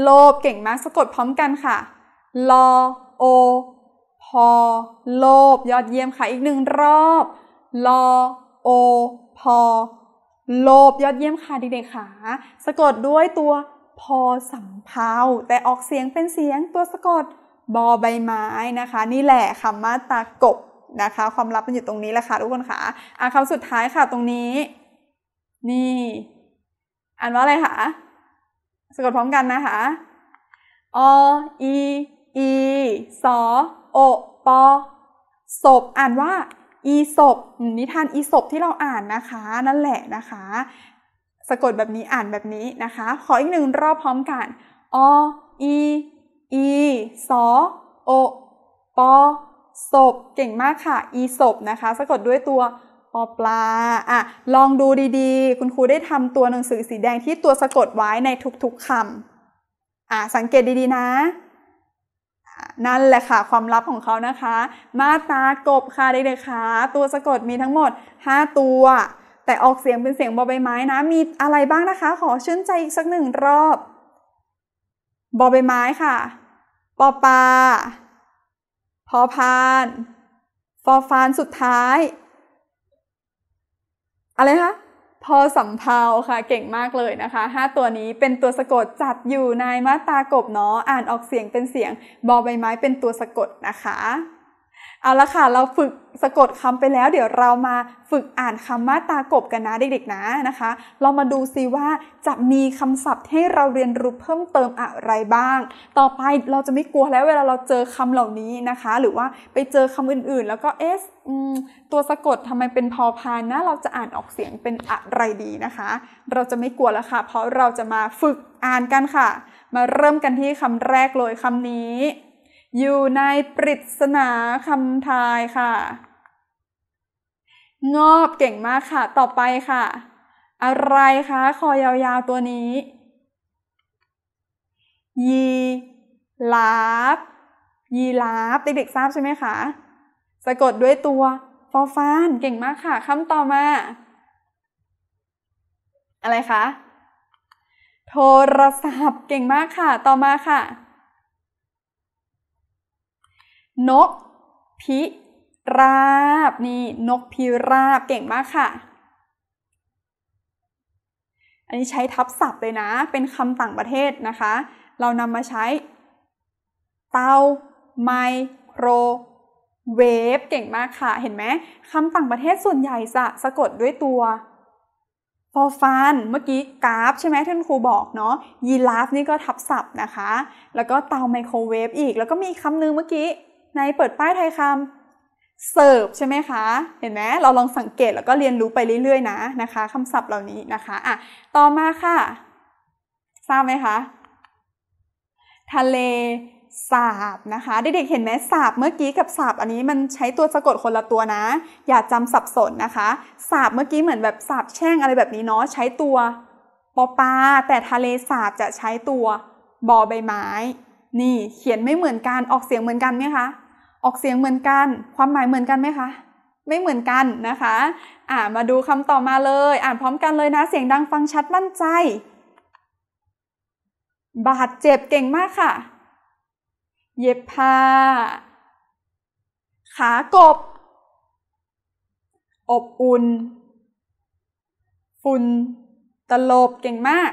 โลบเก่งมากสะกดพร้อมกันค่ะลอโอพอโลบยอดเยี่ยมค่ะอีกหนึ่งรอบลอโอพอโลบยอดเยี่ยมค่ะเด็กๆค่ะ สะกดด้วยตัวพอสัมเพาแต่ออกเสียงเป็นเสียงตัวสะกดบอใบไม้นะคะ นี่แหละคำมาตากบนะคะความลับมันอยู่ตรงนี้แหละค่ะทุกคนค่ะอ่ะคำสุดท้ายค่ะตรงนี้ นี่อ่านว่าอะไรคะสะกดพร้อมกันนะคะ ออีอีสอโอปอศพอ่านว่าอีศพนิทานอีศพที่เราอ่านนะคะนั่นแหละนะคะสะกดแบบนี้อ่านแบบนี้นะคะ ขออีกหนึ่งรอบพร้อมกันออีอีสอโอปอศบเก่งมากค่ะอีศบนะคะสะกดด้วยตัวปอปลาอ่ะลองดูดีๆ คุณครูได้ทำตัวหนังสือสีแดงที่ตัวสะกดไว้ในทุกๆคำอ่ะสังเกตดีๆนะ นั่นแหละค่ะความลับของเขานะคะ มาตากบค่ะเด็กๆค่ะ ตัวสะกดมีทั้งหมด 5 ตัวแต่ออกเสียงเป็นเสียงบอใบไม้นะ มีอะไรบ้างนะคะ ขอชื่นใจอีกสักหนึ่งรอบ บอใบไม้ค่ะ ปอปาพอพานฟอฟานสุดท้าย อะไรคะพอสำเพาค่ะ เก่งมากเลยนะคะ 5 ตัวนี้เป็นตัวสะกดจัดอยู่ในมาตากบเนาะ อ่านออกเสียงเป็นเสียงบอใบไม้เป็นตัวสะกดนะคะเอาละค่ะเราฝึกสะกดคำไปแล้ว เดี๋ยวเรามาฝึกอ่านคำมาตากบกันนะเด็กๆนะนะคะ เรามาดูซิว่าจะมีคำศัพท์ให้เราเรียนรู้เพิ่มเติมอะไรบ้าง ต่อไปเราจะไม่กลัวแล้วเวลาเราเจอคำเหล่านี้นะคะ หรือว่าไปเจอคำอื่นๆ แล้วก็เอสตัวสะกดทำไมเป็นพอพานนะ เราจะอ่านออกเสียงเป็นอะไรดีนะคะ เราจะไม่กลัวแล้วค่ะ เพราะเราจะมาฝึกอ่านกันค่ะ มาเริ่มกันที่คำแรกเลยคำนี้อยู่ในปริศนาคำทายค่ะ งอบเก่งมากค่ะ ต่อไปค่ะ อะไรคะ คอยาวๆ ตัวนี้ ยี ลาบ ยี ลาบเด็กๆทราบใช่ไหมคะสะกดด้วยตัว ฟอฟานเก่งมากค่ะคำต่อมา อะไรคะ โทรศัพท์ เก่งมากค่ะ ต่อมาค่ะนกพิราบนี่นกพิราบเก่งมากค่ะ อันนี้ใช้ทับศัพท์เลยนะ เป็นคำต่างประเทศนะคะ เรานำมาใช้เตาไมโครเวฟเก่งมากค่ะ เห็นไหมคำต่างประเทศส่วนใหญ่สะสะกดด้วยตัวฟอฟันเมื่อกี้กราฟใช่ไหมท่านครูบอกเนาะยีราฟนี่ก็ทับศัพท์นะคะ แล้วก็เตาไมโครเวฟอีก แล้วก็มีคำนึงเมื่อกี้ในเปิดป้ายไทยคำเสิร์ฟใช่ไหมคะ เห็นไหมเราลองสังเกตแล้วก็เรียนรู้ไปเรื่อยๆ นะนะคะคำศัพท์เหล่านี้นะคะอ่ะต่อมาค่ะ ทราบไหมคะทะเลสาบนะคะเด็กๆเห็นไหมสาบเมื่อกี้กับสาบอันนี้มันใช้ตัวสะกดคนละตัวนะ อย่าจำสับสนนะคะสาบเมื่อกี้เหมือนแบบสาบแช่งอะไรแบบนี้เนาะใช้ตัวปอปลาแต่ทะเลสาบจะใช้ตัวบอใบไม้นี่ เขียนไม่เหมือนกันออกเสียงเหมือนกันไหมคะออกเสียงเหมือนกัน ความหมายเหมือนกันไหมคะ ไม่เหมือนกันนะคะ อ่ามาดูคำต่อมาเลย อ่านพร้อมกันเลยนะ เสียงดังฟังชัดมั่นใจ บาดเจ็บเก่งมากค่ะ เย็บผ้าขากบ อบอุ่นฝุ่นตลบเก่งมาก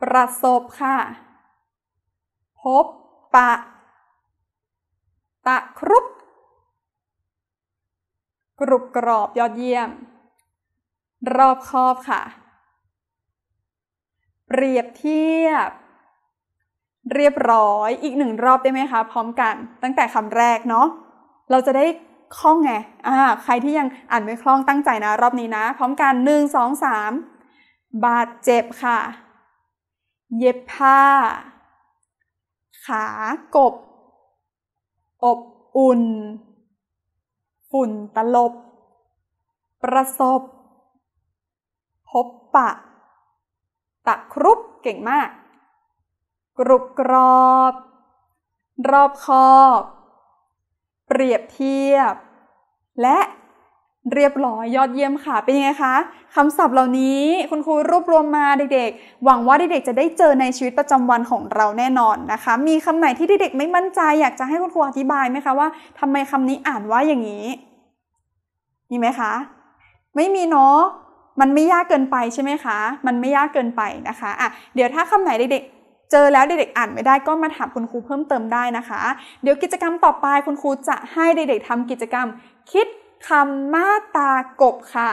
ประสบค่ะ พบ ปะะครุบกรุบกรอบยอดเยี่ยม รอบคอบค่ะ เปรียบเทียบ เรียบร้อยอีกหนึ่งรอบได้ไหมคะพร้อมกัน ตั้งแต่คำแรกเนาะเราจะได้คล่องไงอ่า ใครที่ยังอ่านไม่คล่องตั้งใจนะ รอบนี้นะ พร้อมกันหนึ่งสองสามบาดเจ็บค่ะ เย็บผ้า ขากบอบอุ่น ฝุ่นตลบ ประสบ พบปะ ตะครุบเก่งมาก กรุบกรอบ รอบคอบ เปรียบเทียบและเรียบร้อย ยอดเยี่ยมค่ะ เป็นยังไงคะคำศัพท์เหล่านี้คุณครูรวบรวมมาเด็กๆหวังว่าเด็กๆจะได้เจอในชีวิตประจำวันของเราแน่นอนนะคะ มีคำไหนที่เด็กๆไม่มั่นใจอยากจะให้คุณครูอธิบายไหมคะว่า ทำไมคำนี้อ่านว่าอย่างนี้มีไหมคะ ไม่มีเนาะมันไม่ยากเกินไปใช่ไหมคะ มันไม่ยากเกินไปนะคะอ่ะเดี๋ยวถ้าคำไหนเด็กๆเจอแล้วเด็กๆอ่านไม่ได้ก็มาถามคุณครูเพิ่มเติมได้นะคะ เดี๋ยวกิจกรรมต่อไป คุณครูจะให้เด็กๆทำกิจกรรมคิดคำมาตากบค่ะ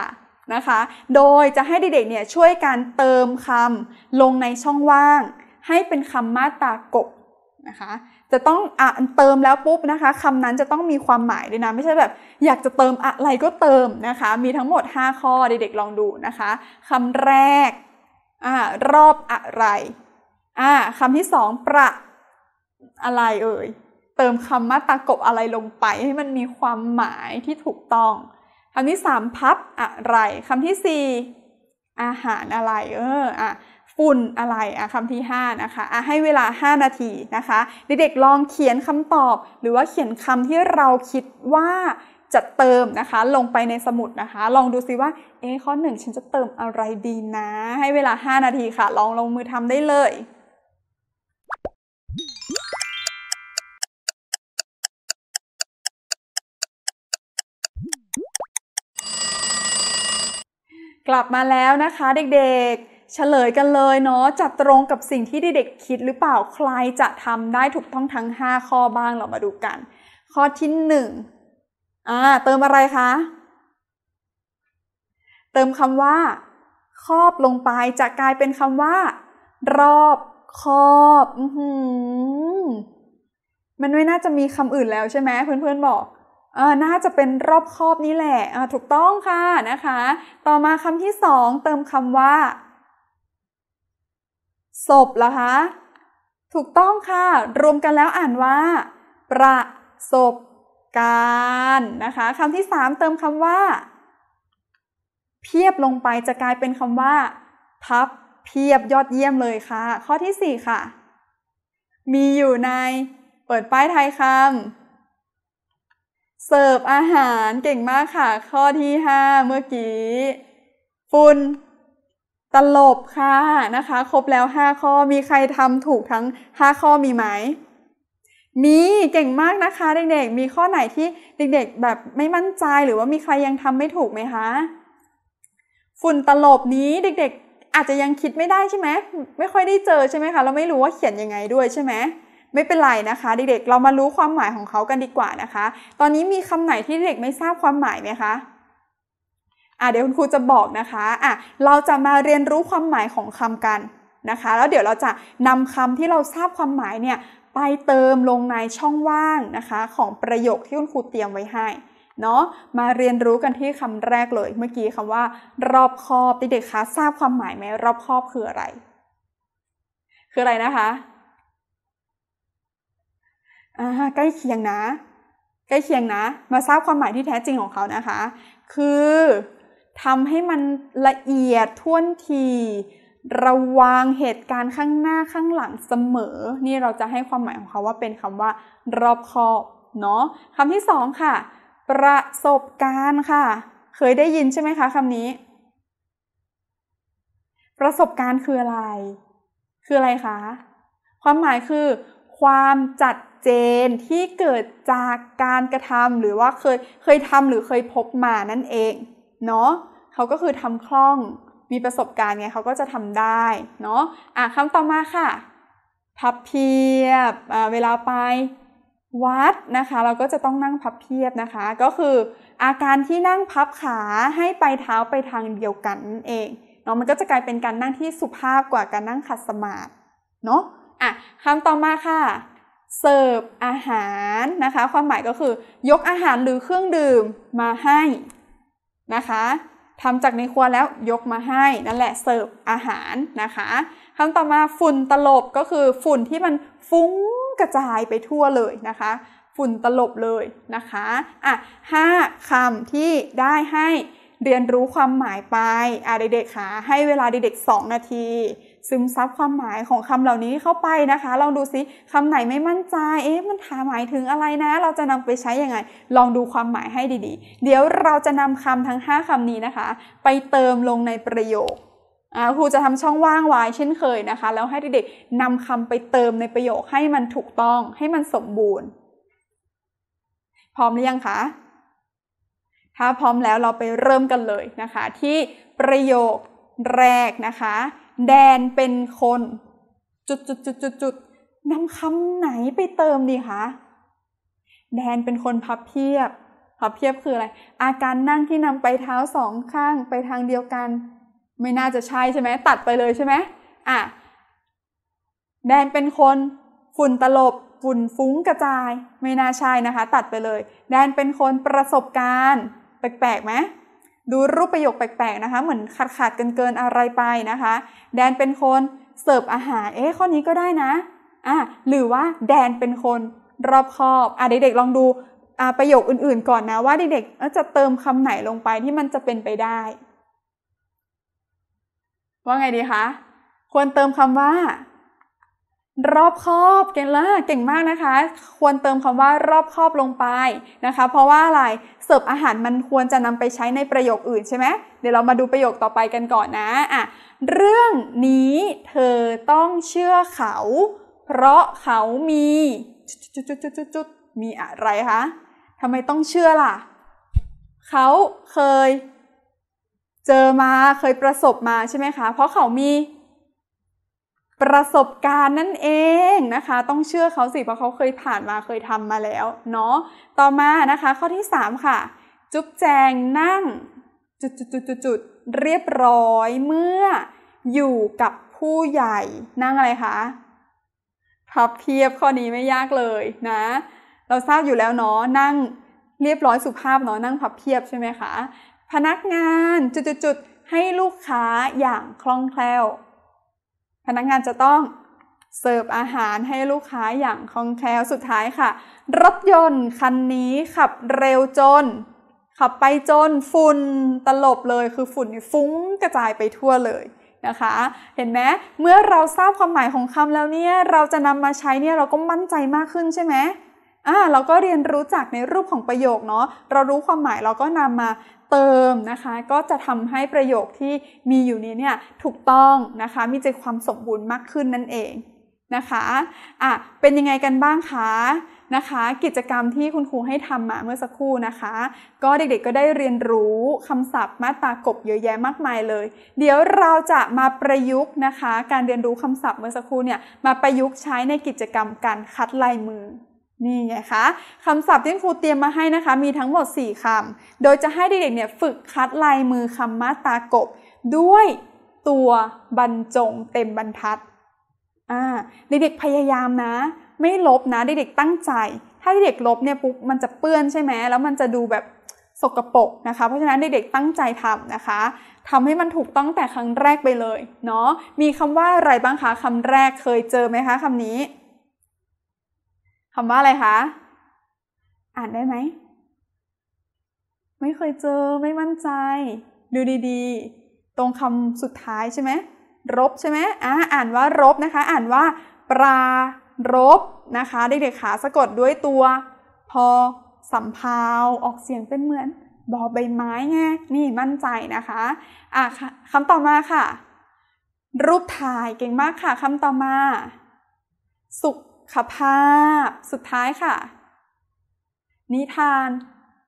นะคะ โดยจะให้เด็กๆเนี่ยช่วยการเติมคำลงในช่องว่าง ให้เป็นคำมาตากบนะคะ จะต้องอเติมแล้วปุ๊บนะคะคำนั้นจะต้องมีความหมายด้วยนะไม่ใช่แบบอยากจะเติมอะไรก็เติมนะคะ มีทั้งหมด 5 ข้อเด็กๆลองดูนะคะคำแรกอรอบอะไรคำที่สองประอะไรเอ่ยเติมคำมาตากบอะไรลงไปให้มันมีความหมายที่ถูกต้องคำที่สามพับอะไรคำที่สี่อาหารอะไรเอออะฝุ่นอะไรอะคำที่5นะคะอะให้เวลา 5 นาทีนะคะเด็กๆลองเขียนคำตอบ หรือว่าเขียนคำที่เราคิดว่าจะเติมนะคะ ลงไปในสมุดนะคะ ลองดูซิว่าเอ๊ข้อ1ฉันจะเติมอะไรดีนะ ให้เวลา 5 นาทีค่ะ ลองลงมือทำได้เลยกลับมาแล้วนะคะเด็กๆ เฉลยกันเลย เนาะจะตรงกับสิ่งที่เด็กๆคิดหรือเปล่า ใครจะทำได้ถูกต้องทั้ง 5 ข้อบ้างเรามาดูกัน ข้อที่ 1 อ่า เติมอะไรคะ เติมคำว่าครอบลงไปจะกลายเป็นคำว่า รอบครอบ อืมันไม่น่าจะมีคำอื่นแล้วใช่ไหมเพื่อนๆบอกน่าจะเป็นรอบครอบนี้แหละ ถูกต้องค่ะนะคะ ต่อมาคำที่สองเติมคำว่าศพเหรอคะ ถูกต้องค่ะ รวมกันแล้วอ่านว่า ประสบการนะคะคำที่สามเติมคำว่า เพียบลงไปจะกลายเป็นคำว่าพับเพียบยอดเยี่ยมเลยค่ะ ข้อที่สี่ค่ะ มีอยู่ใน เปิดป้ายไทยคำเสิร์ฟอาหารเก่งมากค่ะ ข้อที่ห้าเมื่อกี้ฝุ่นตลบค่ะนะคะ ครบแล้วห้าข้อมีใครทำถูกทั้งห้าข้อมีไหมมีเก่งมากนะคะ เด็ก ๆ มีข้อไหนที่เด็ก ๆ แบบไม่มั่นใจหรือว่ามีใครยังทำไม่ถูกไหมคะฝุ่นตลบนี้เด็กๆ อาจจะยังคิดไม่ได้ใช่ไหมไม่ค่อยได้เจอใช่ไหมคะเราไม่รู้ว่าเขียนยังไงด้วยใช่ไหมไม่เป็นไรนะคะเด็กๆ เรามารู้ความหมายของเขากันดีกว่านะคะ ตอนนี้มีคำไหนที่เด็กไม่ทราบความหมายไหมคะอ่ะเดี๋ยวคุณครูจะบอกนะคะ อ่ะ เราจะมาเรียนรู้ความหมายของคำกันนะคะ แล้วเดี๋ยวเราจะนำคำที่เราทราบความหมายเนี่ย ไปเติมลงในช่องว่างนะคะ ของประโยคที่คุณครูเตรียมไว้ให้ เนาะมาเรียนรู้กันที่คำแรกเลยเมื่อกี้คำว่า รอบคอบเด็กๆคะทราบความหมายไหมรอบคอบคืออะไร คืออะไรนะคะอ่าใกล้เคียงนะใกล้เคียงนะมาทราบความหมายที่แท้จริงของเขานะคะ คือทำให้มันละเอียดท่วนที ระวังเหตุการณ์ข้างหน้าข้างหลังเสมอ นี่เราจะให้ความหมายของเขาว่าเป็นคำว่ารอบคอบเนาะคำที่สองค่ะ ประสบการณ์ค่ะ เคยได้ยินใช่ไหมคะคำนี้ ประสบการณ์คืออะไร คืออะไรคะความหมายคือความจัดเจนที่เกิดจากการกระทำหรือว่าเคยเคยทำหรือเคยพบมานั่นเองเนาะเขาก็คือทำคล่องมีประสบการณ์ไงเขาก็จะทำได้เนาะอ่ะคำต่อมาค่ะ พับเพียบเวลาไปวัดนะคะ เราก็จะต้องนั่งพับเพียบนะคะ ก็คือ อาการที่นั่งพับขาให้ไปเท้าไปทางเดียวกันนั่นเองเนาะมันก็จะกลายเป็นการนั่งที่สุภาพกว่าการนั่งขัดสมาธิเนาะอ่ะคำต่อมาค่ะเสิร์ฟอาหารนะคะความหมายก็คือ ยกอาหารหรือเครื่องดื่มมาให้นะคะทำจากในครัวแล้วยกมาให้นั่นแหละเสิร์ฟอาหารนะคะคำต่อมาฝุ่นตลบก็คือฝุ่นที่มันฟุ้งกระจายไปทั่วเลยนะคะฝุ่นตลบเลยนะคะอ่ะห้าคำที่ได้ให้เรียนรู้ความหมายไปอ่ะเด็กๆค่ะให้เวลาเด็กๆ2 นาทีซึมซับความหมายของคำเหล่านี้เข้าไปนะคะลองดูซิคำไหนไม่มั่นใจ เอ๊ะมันถามหมายถึงอะไรนะ เราจะนำไปใช้ยังไง ลองดูความหมายให้ดีๆ เดี๋ยวเราจะนำคำทั้ง5คำนี้นะคะ ไปเติมลงในประโยคครูจะทำช่องว่างไว้เช่นเคยนะคะแล้วให้เด็กๆนำคำไปเติมในประโยคให้มันถูกต้องให้มันสมบูรณ์ พร้อมหรือยังคะถ้าพร้อมแล้วเราไปเริ่มกันเลยนะคะ ที่ประโยคแรกนะคะแดนเป็นคน จุดจุดจุดจุดจุดนำคำไหนไปเติมดีคะแดนเป็นคนพับเพียบพับเพียบคืออะไร อาการนั่งที่นำไปเท้าสองข้างไปทางเดียวกัน ไม่น่าจะใช่ใช่ไหมตัดไปเลยใช่ไหมอ่ะแดนเป็นคนฝุ่นตลบฝุ่นฟุ้งกระจาย ไม่น่าใช่นะคะ ตัดไปเลย แดนเป็นคนประสบการณ์ แปลกๆไหมดูรูปประโยคแปลกๆ นะคะ เหมือนขาดขาดเกินเกินอะไรไปนะคะ แดนเป็นคนเสิร์ฟอาหาร เอ๊ะ ข้อนี้ก็ได้นะอ่ะหรือว่าแดนเป็นคน รอบคอบอ่ะเด็กๆลองดูอ่ะประโยคอื่นๆก่อนนะ ว่าเด็กๆจะเติมคำไหนลงไปที่มันจะเป็นไปได้ ว่าไงดีคะ ควรเติมคำว่ารอบครอบเก่งละเก่งมากนะคะ ควรเติมคำว่ารอบครอบลงไปนะคะ เพราะว่าอะไร เสิร์ฟอาหารมันควรจะนำไปใช้ในประโยคอื่นใช่ไหมเดี๋ยวเรามาดูประโยคต่อไปกันก่อนนะ อ่ะ เรื่องนี้เธอต้องเชื่อเขา เพราะเขามีจุดๆๆมีอะไรคะทำไมต้องเชื่อล่ะ เขาเคยเจอมาเคยประสบมาใช่ไหมคะ เพราะเขามีประสบการณ์นั่นเองนะคะ ต้องเชื่อเขาสิเพราะเขาเคยผ่านมาเคยทำมาแล้วเนาะต่อมานะคะ ข้อที่3ค่ะ จุ๊บแจงนั่ง จุดๆๆเรียบร้อยเมื่ออยู่กับผู้ใหญ่นั่งอะไรคะพับเพียบข้อนี้ไม่ยากเลยนะ เราทราบอยู่แล้วเนาะนั่งเรียบร้อยสุภาพเนาะนั่งพับเพียบใช่ไหมคะพนักงานจุดๆให้ลูกค้าอย่างคล่องแคล่วพนักงานจะต้องเสิร์ฟอาหารให้ลูกค้าอย่างคล่องแคล่วสุดท้ายค่ะ รถยนต์ คันนี้ขับเร็วจน ขับไปจน ฝุ่นตลบเลย คือฝุ่นฟุ้งกระจายไปทั่วเลยนะคะ เห็นไหมเมื่อเราทราบความหมายของคำแล้วเนี่ยเราจะนำมาใช้เนี่ยเราก็มั่นใจมากขึ้นใช่ไหมอ่าเราก็เรียนรู้จากในรูปของประโยคเนาะเรารู้ความหมายเราก็นำมาเติมนะคะก็จะทำให้ประโยคที่มีอยู่นี้เนี่ยถูกต้องนะคะมีใจความสมบูรณ์มากขึ้นนั่นเองนะคะอ่ะเป็นยังไงกันบ้างคะนะคะกิจกรรมที่คุณครูให้ทำมาเมื่อสักครู่นะคะ ก็เด็กๆก็ได้เรียนรู้คำศัพท์มาตากบเยอะแยะมากมายเลย เดี๋ยวเราจะมาประยุกต์นะคะการเรียนรู้คำศัพท์เมื่อสักครู่เนี่ยมาประยุกต์ใช้ในกิจกรรมการคัดลายมือนี่ไงคะคำศัพท์ที่ครูเตรียมมาให้นะคะ มีทั้งหมด4คำโดยจะให้เด็กๆเนี่ยฝึกคัดลายมือคำมาตากบ ด้วยตัวบรรจงเต็มบรรทัดอ่าเด็กๆพยายามนะ ไม่ลบนะเด็กๆตั้งใจ ถ้าเด็กลบเนี่ยปุ๊บมันจะเปื้อนใช่ไหมแล้วมันจะดูแบบสกรปรกนะคะ เพราะฉะนั้นเด็กๆตั้งใจทำนะคะทำให้มันถูกต้องแต่ครั้งแรกไปเลยเนาะมีคำว่าอะไรบ้างคะคำแรกเคยเจอไหมคะคำนี้คำว่าอะไรคะ อ่านได้ไหม ไม่เคยเจอไม่มั่นใจ ดูดีๆ ตรงคำสุดท้ายใช่ไหมรบใช่ไหมอ่าอ่านว่ารบนะคะ อ่านว่าปลารบนะคะ เด็กๆขาสะกดด้วยตัว พอสัมพาวออกเสียงเป็นเหมือนบอใบไม้ไง นี่มั่นใจนะคะ อ่ะคำต่อมาค่ะ รูปถ่ายเก่งมากค่ะคำต่อมา สุขขภาพสุดท้ายค่ะนิทาน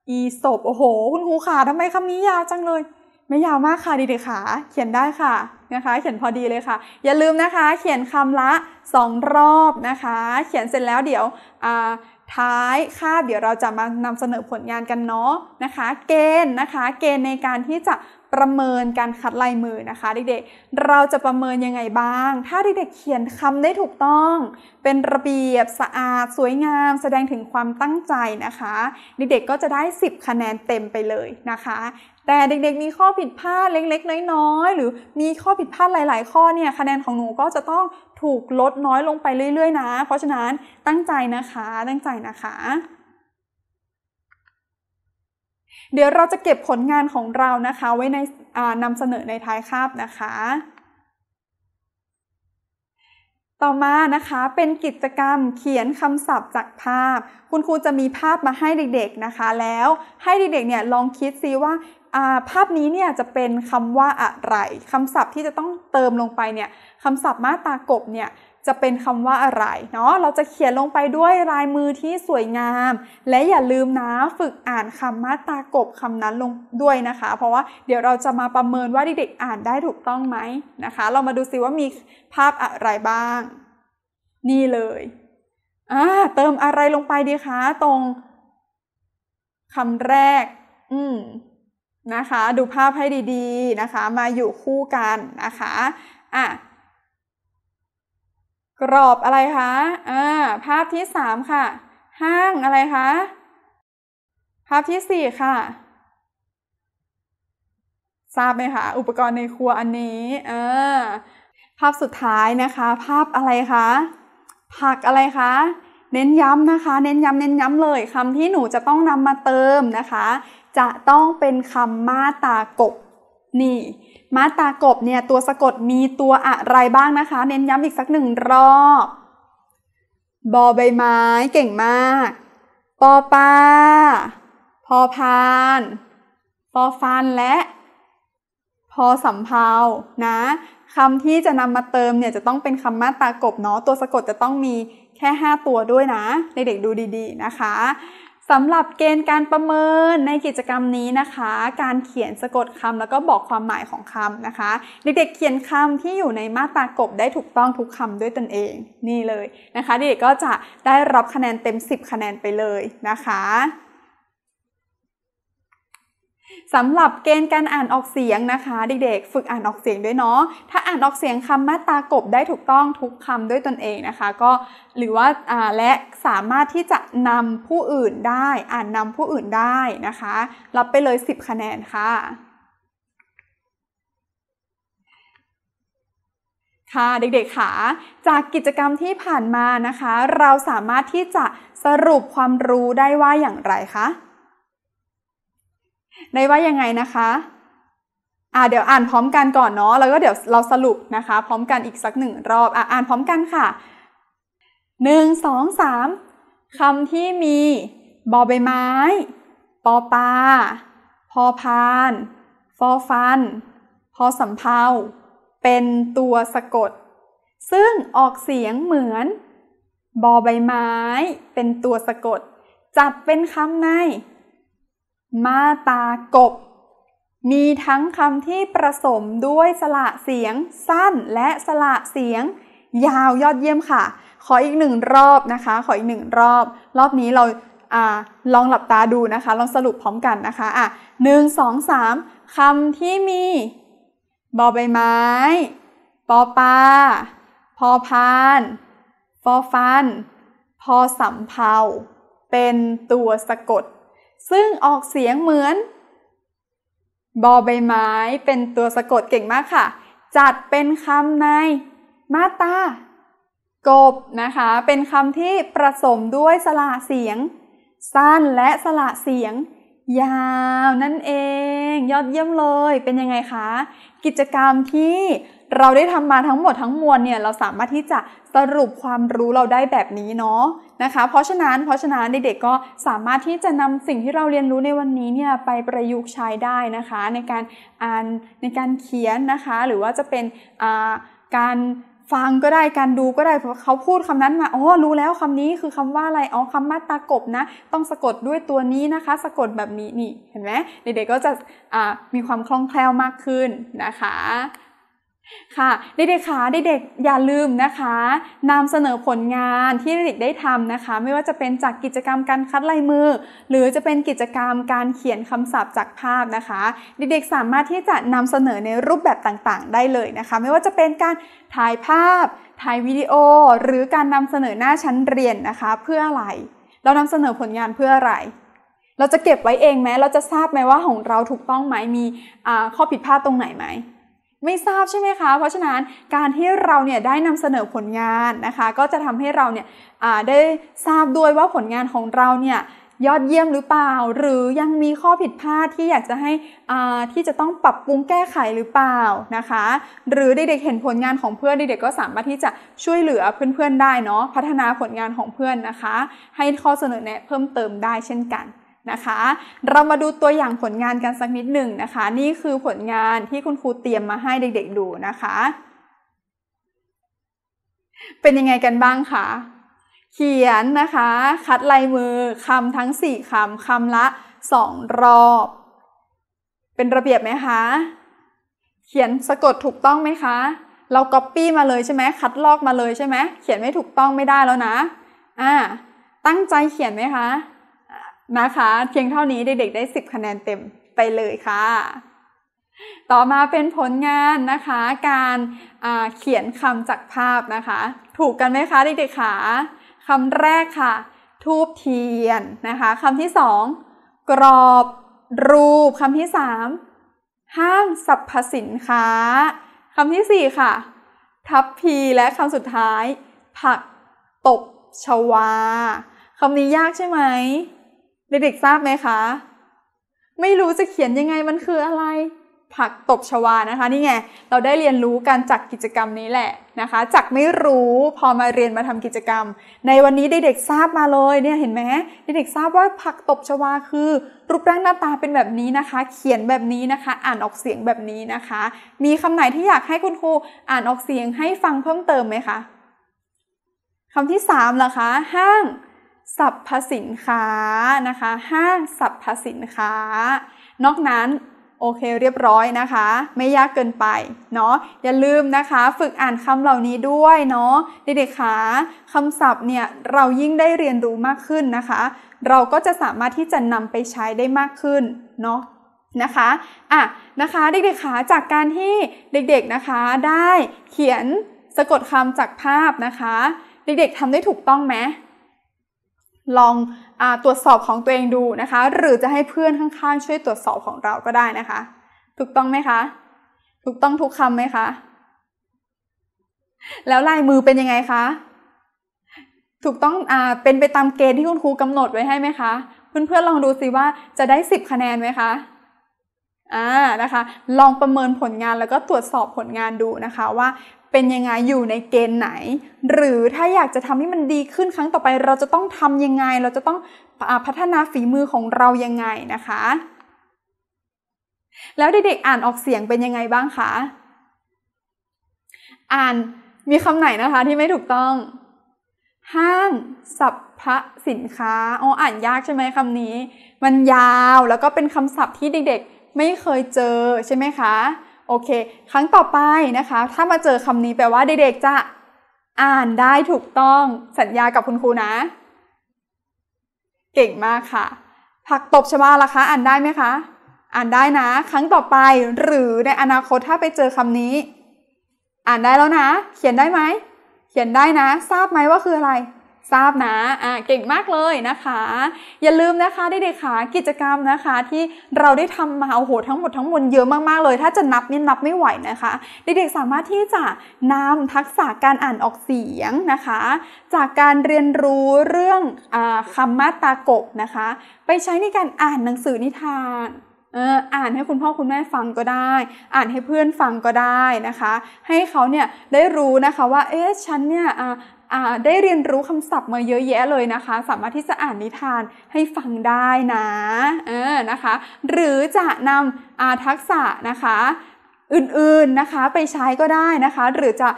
อีศบโอ้โหคุณครูขาทำไมคำนี้ยาวจังเลย ไม่ยาวมากค่ะ ดีเดขาเขียนได้ค่ะนะคะ เขียนพอดีเลยค่ะ อย่าลืมนะคะ เขียนคำละสองรอบนะคะ เขียนเสร็จแล้วเดี๋ยวท้ายค่าเดี๋ยวเราจะมานำเสนอผลงานกันเนาะนะคะ เกณฑ์นะคะ เกณฑ์ในการที่จะประเมินการคัดลายมือนะคะเด็กๆ เราจะประเมินยังไงบ้าง ถ้าเด็กๆเขียนคำได้ถูกต้อง เป็นระเบียบสะอาด สวยงาม แสดงถึงความตั้งใจนะคะ เด็กๆก็จะได้ 10 คะแนนเต็มไปเลยนะคะ แต่เด็กๆ มีข้อผิดพลาดเล็กๆน้อยๆหรือมีข้อผิดพลาดหลายๆ ข้อเนี่ยคะแนนของหนูก็จะต้องถูกลดน้อยลงไปเรื่อยๆ นะ เพราะฉะนั้นตั้งใจนะคะตั้งใจนะคะเดี๋ยวเราจะเก็บผลงานของเรานะคะ ไว้ในนำเสนอในท้ายคาบนะคะ ต่อมานะคะเป็นกิจกรรมเขียนคำศัพท์จากภาพ คุณครูจะมีภาพมาให้เด็กๆนะคะแล้วให้เด็กๆเนี่ยลองคิดซิว่าภาพนี้เนี่ยจะเป็นคำว่าอะไรคำศัพท์ที่จะต้องเติมลงไป เนี่ยคำศัพท์มาตากบเนี่ย จะเป็นคำว่าอะไร เนาะเราจะเขียนลงไปด้วยลายมือที่สวยงาม และอย่าลืมนะ ฝึกอ่านคำมาตากบคำนั้นลงด้วยนะคะ เพราะว่าเดี๋ยวเราจะมาประเมินว่าเด็กๆอ่านได้ถูกต้องไหมนะคะ เรามาดูซิว่ามีภาพอะไรบ้าง นี่เลยอ่าเติมอะไรลงไปดีคะ ตรงคำแรก อืมนะคะดูภาพให้ดีๆนะคะ มาอยู่คู่กันนะคะอ่ะกรอบอะไรคะอ่าภาพที่สามค่ะ ห้างอะไรคะ ภาพที่สี่ค่ะ ทราบไหมคะ อุปกรณ์ในครัวอันนี้เออภาพสุดท้ายนะคะ ภาพอะไรคะ ผักอะไรคะ เน้นย้ำนะคะ เน้นย้ำเน้นย้ำเลยคำที่หนูจะต้องนำมาเติมนะคะจะต้องเป็นคำมาตากบนี่ มาตากบเนี่ยตัวสะกดมีตัวอะไรบ้างนะคะ เน้นย้ำอีกสักหนึ่งรอบบอใบไม้เก่งมาก ปอปลาพอพานปอฟันและ พอสำเพานะคำที่จะนำมาเติมเนี่ยจะต้องเป็นคำมาตากบเนาะ ตัวสะกดจะต้องมีแค่ 5 ตัวด้วยนะเด็กๆดูดีๆนะคะสำหรับเกณฑ์การประเมินในกิจกรรมนี้นะคะ การเขียนสะกดคำแล้วก็บอกความหมายของคำนะคะ เด็กๆ เขียนคำที่อยู่ในมาตรากบได้ถูกต้องทุกคำด้วยตนเอง นี่เลยนะคะ เด็กๆก็จะได้รับคะแนนเต็ม 10 คะแนนไปเลยนะคะสำหรับเกณฑ์การอ่านออกเสียงนะคะ เด็กๆ ฝึกอ่านออกเสียงด้วยเนาะ ถ้าอ่านออกเสียงคำมาตากบได้ถูกต้องทุกคำด้วยตนเองนะคะ ก็ หรือว่าและสามารถที่จะนำผู้อื่นได้ อ่านนำผู้อื่นได้นะคะ รับไปเลย10คะแนนค่ะ ค่ะเด็กๆค่ะ จากกิจกรรมที่ผ่านมานะคะ เราสามารถที่จะสรุปความรู้ได้ว่าอย่างไรคะนดว่ายังไงนะคะ อ่าเดี๋ยวอ่านพร้อมกันก่อนเนาะ แล้วก็เดี๋ยวเราสรุปนะคะ พร้อมกันอีกสักหนึ่งรอบ อ่ะอ่านพร้อมกันค่ะ หนึ่งสองสามคำที่มี บอใบไม้ ปอปลาพอพาน ฟอฟันพอสำเภาเป็นตัวสะกด ซึ่งออกเสียงเหมือน บอใบไม้ เป็นตัวสะกด จัดเป็นคำในมาตากบ มีทั้งคำที่ประสมด้วยสระเสียงสั้นและสระเสียง ยาวยอดเยี่ยมค่ะ ขออีกหนึ่งรอบนะคะ ขออีกหนึ่งรอบ รอบนี้เราอลองหลับตาดูนะคะ ลองสรุปพร้อมกันนะคะอ่ะหนึ่งสองสามคำที่มี บอใบไม้ ปอปลาพอพานฟอฟัน พอสำเพาเป็นตัวสะกดซึ่งออกเสียงเหมือน บอใบไม้ เป็นตัวสะกดเก่งมากค่ะ จัดเป็นคำในมาตากบนะคะ เป็นคำที่ผสมด้วยสระเสียง สั้นและสระเสียง ยาว นั่นเอง ยอดเยี่ยมเลย เป็นยังไงคะกิจกรรมที่เราได้ทำมาทั้งหมดทั้งมวลเนี่ยเราสามารถที่จะสรุปความรู้เราได้แบบนี้เนาะนะคะ เพราะฉะนั้นเพราะฉะนั้นเด็กๆก็สามารถที่จะนำสิ่งที่เราเรียนรู้ในวันนี้เนี่ยไปประยุกต์ใช้ได้นะคะ ในการอ่านในการเขียนนะคะ หรือว่าจะเป็นการฟังก็ได้การดูก็ได้เพราะเขาพูดคำนั้นมาอ๋อรู้แล้วคำนี้คือคำว่าอะไรอ๋อคำมาตากบนะ ต้องสะกดด้วยตัวนี้นะคะ สะกดแบบนี้นี่เห็นไหมเด็กๆก็จะมีความคล่องแคล่วมากขึ้นนะคะค่ะเด็กๆคะเด็กๆอย่าลืมนะคะนำเสนอผลงานที่เด็กได้ทำนะคะ ไม่ว่าจะเป็นจากกิจกรรมการคัดลายมือหรือจะเป็นกิจกรรมการเขียนคำศัพท์จากภาพนะคะเด็กๆสามารถที่จะนำเสนอในรูปแบบต่างๆ ได้เลยนะคะ ไม่ว่าจะเป็นการถ่ายภาพถ่ายวิดีโอหรือการนำเสนอหน้าชั้นเรียนนะคะเพื่ออะไร เรานำเสนอผลงานเพื่ออะไร เราจะเก็บไว้เองไหมเราจะทราบไหมว่าของเราถูกต้องไหมมีข้อผิดพลาดตรงไหนไหมไม่ทราบใช่ไหมคะ เพราะฉะนั้นการที่เราเนี่ยได้นำเสนอผลงานนะคะก็จะทำให้เราเนี่ยได้ทราบด้วยว่าผลงานของเราเนี่ยยอดเยี่ยมหรือเปล่า หรือยังมีข้อผิดพลาดที่อยากจะให้ที่จะต้องปรับปรุงแก้ไขหรือเปล่านะคะ หรือเด็กๆเห็นผลงานของเพื่อนเด็กๆก็สามารถที่จะช่วยเหลือเพื่อนๆได้เนาะพัฒนาผลงานของเพื่อนนะคะ ให้ข้อเสนอแนะเพิ่มเติมได้เช่นกันนะคะเรามาดูตัวอย่างผลงานกันสักนิดหนึ่งนะคะ นี่คือผลงานที่คุณครูเตรียมมาให้เด็กๆดูนะคะ เป็นยังไงกันบ้างคะ เขียนนะคะ คัดลายมือคำทั้ง 4คำคำละ 2 รอบ เป็นระเบียบไหมคะ เขียนสะกดถูกต้องไหมคะ เราก๊อปปี้มาเลยใช่ไหมคัดลอกมาเลยใช่ไหมเขียนไม่ถูกต้องไม่ได้แล้วนะอ่าตั้งใจเขียนไหมคะนะคะเพียงเท่านี้เด็กๆได้ 10 คะแนนเต็มไปเลยค่ะ ต่อมาเป็นผลงานนะคะ การเขียนคำจากภาพนะคะ ถูกกันไหมคะเด็กๆคะคำแรกค่ะ ทูบเทียนนะคะคำที่สองกรอบรูปคำที่สามห้างสรรพสินค้าคำที่สี่ค่ะ ทับพีและคำสุดท้าย ผัก ตบ ชวาคำนี้ยากใช่ไหมเด็กๆทราบไหมคะ ไม่รู้จะเขียนยังไงมันคืออะไร ผักตบชวา นะคะ นี่ไง เราได้เรียนรู้การจัดกกิจกรรมนี้แหละนะคะจักไม่รู้ พอมาเรียนมาทำกิจกรรม ในวันนี้เด็กๆทราบมาเลย เนี่ยเห็นไหมเด็กๆทราบว่าผักตบชวาคือ รูปร่างหน้าตาเป็นแบบนี้นะคะ เขียนแบบนี้นะคะ อ่านออกเสียงแบบนี้นะคะ มีคำไหนที่อยากให้คุณครูอ่านออกเสียงให้ฟังเพิ่มเติมไหมคะคำที่3ามนะคะ ห้างสรรพสินค้านะคะห้างสรรพสินค้า นอกนั้นโอเคเรียบร้อยนะคะ ไม่ยากเกินไปเนาะอย่าลืมนะคะฝึกอ่านคำเหล่านี้ด้วยเนาะเด็กๆคะคำศัพท์เนี่ยเรายิ่งได้เรียนรู้มากขึ้นนะคะ เราก็จะสามารถที่จะนำไปใช้ได้มากขึ้นเนาะนะคะอ่ะนะคะเด็กๆคะจากการที่เด็กๆนะคะได้เขียนสะกดคำจากภาพนะคะ เด็กๆทำได้ถูกต้องไหมลองอตรวจสอบของตัวเองดูนะคะ หรือจะให้เพื่อนข้างๆช่วยตรวจสอบของเราก็ได้นะคะ ถูกต้องไหมคะ ถูกต้องทุกคำไหมคะแล้วลายมือเป็นยังไงคะถูกต้องอเป็นไปตามเกณฑ์ที่คุณครูกำหนดไว้ให้ไหมคะเพื่อนๆลองดูสิว่าจะได้สิบคะแนนไหมคะอ่านะคะ ลองประเมินผลงานแล้วก็ตรวจสอบผลงานดูนะคะว่าเป็นยังไงอยู่ในเกณฑ์ไหน หรือถ้าอยากจะทำให้มันดีขึ้นครั้งต่อไป เราจะต้องทำยังไง เราจะต้องพัฒนาฝีมือของเรายังไงนะคะ แล้วเด็กๆอ่านออกเสียงเป็นยังไงบ้างคะ อ่านมีคำไหนนะคะที่ไม่ถูกต้อง ห้างสรรพสินค้าอ๋ออ่านยากใช่ไหมคำนี้ มันยาวแล้วก็เป็นคำศัพท์ที่เด็กๆ ไม่เคยเจอใช่ไหมคะโอเค ครั้งต่อไปนะคะ ถ้ามาเจอคำนี้แปลว่าเด็กๆจะ อ่านได้ถูกต้องสัญญากับคุณครูนะ เก่งมากค่ะ ผักตบชวาล่ะคะ อ่านได้ไหมคะ อ่านได้นะ ครั้งต่อไปหรือในอนาคตถ้าไปเจอคำนี้ อ่านได้แล้วนะ เขียนได้ไหม เขียนได้นะ ทราบไหมว่าคืออะไรทราบนะ อ่า เก่งมากเลยนะคะ อย่าลืมนะคะเด็กๆค่ะกิจกรรมนะคะที่เราได้ทำมาโอ้โหทั้งหมดทั้งมวลเยอะมากๆเลย ถ้าจะนับนี่นับไม่ไหวนะคะเด็กๆสามารถที่จะนำทักษะการอ่านออกเสียงนะคะ จากการเรียนรู้เรื่องอคำมาตากบนะคะ ไปใช้ในการอ่านหนังสือนิทานอ่านให้คุณพ่อคุณแม่ฟังก็ได้อ่านให้เพื่อนฟังก็ได้นะคะ ให้เขาเนี่ยได้รู้นะคะว่าเอ๊ะฉันเนี่ยได้เรียนรู้คำศัพท์มาเยอะแยะเลยนะคะ สามารถที่จะอ่านนิทานให้ฟังได้นะเออนะคะ หรือจะนำทักษะนะคะ อื่นๆนะคะไปใช้ก็ได้นะคะ หรือจะ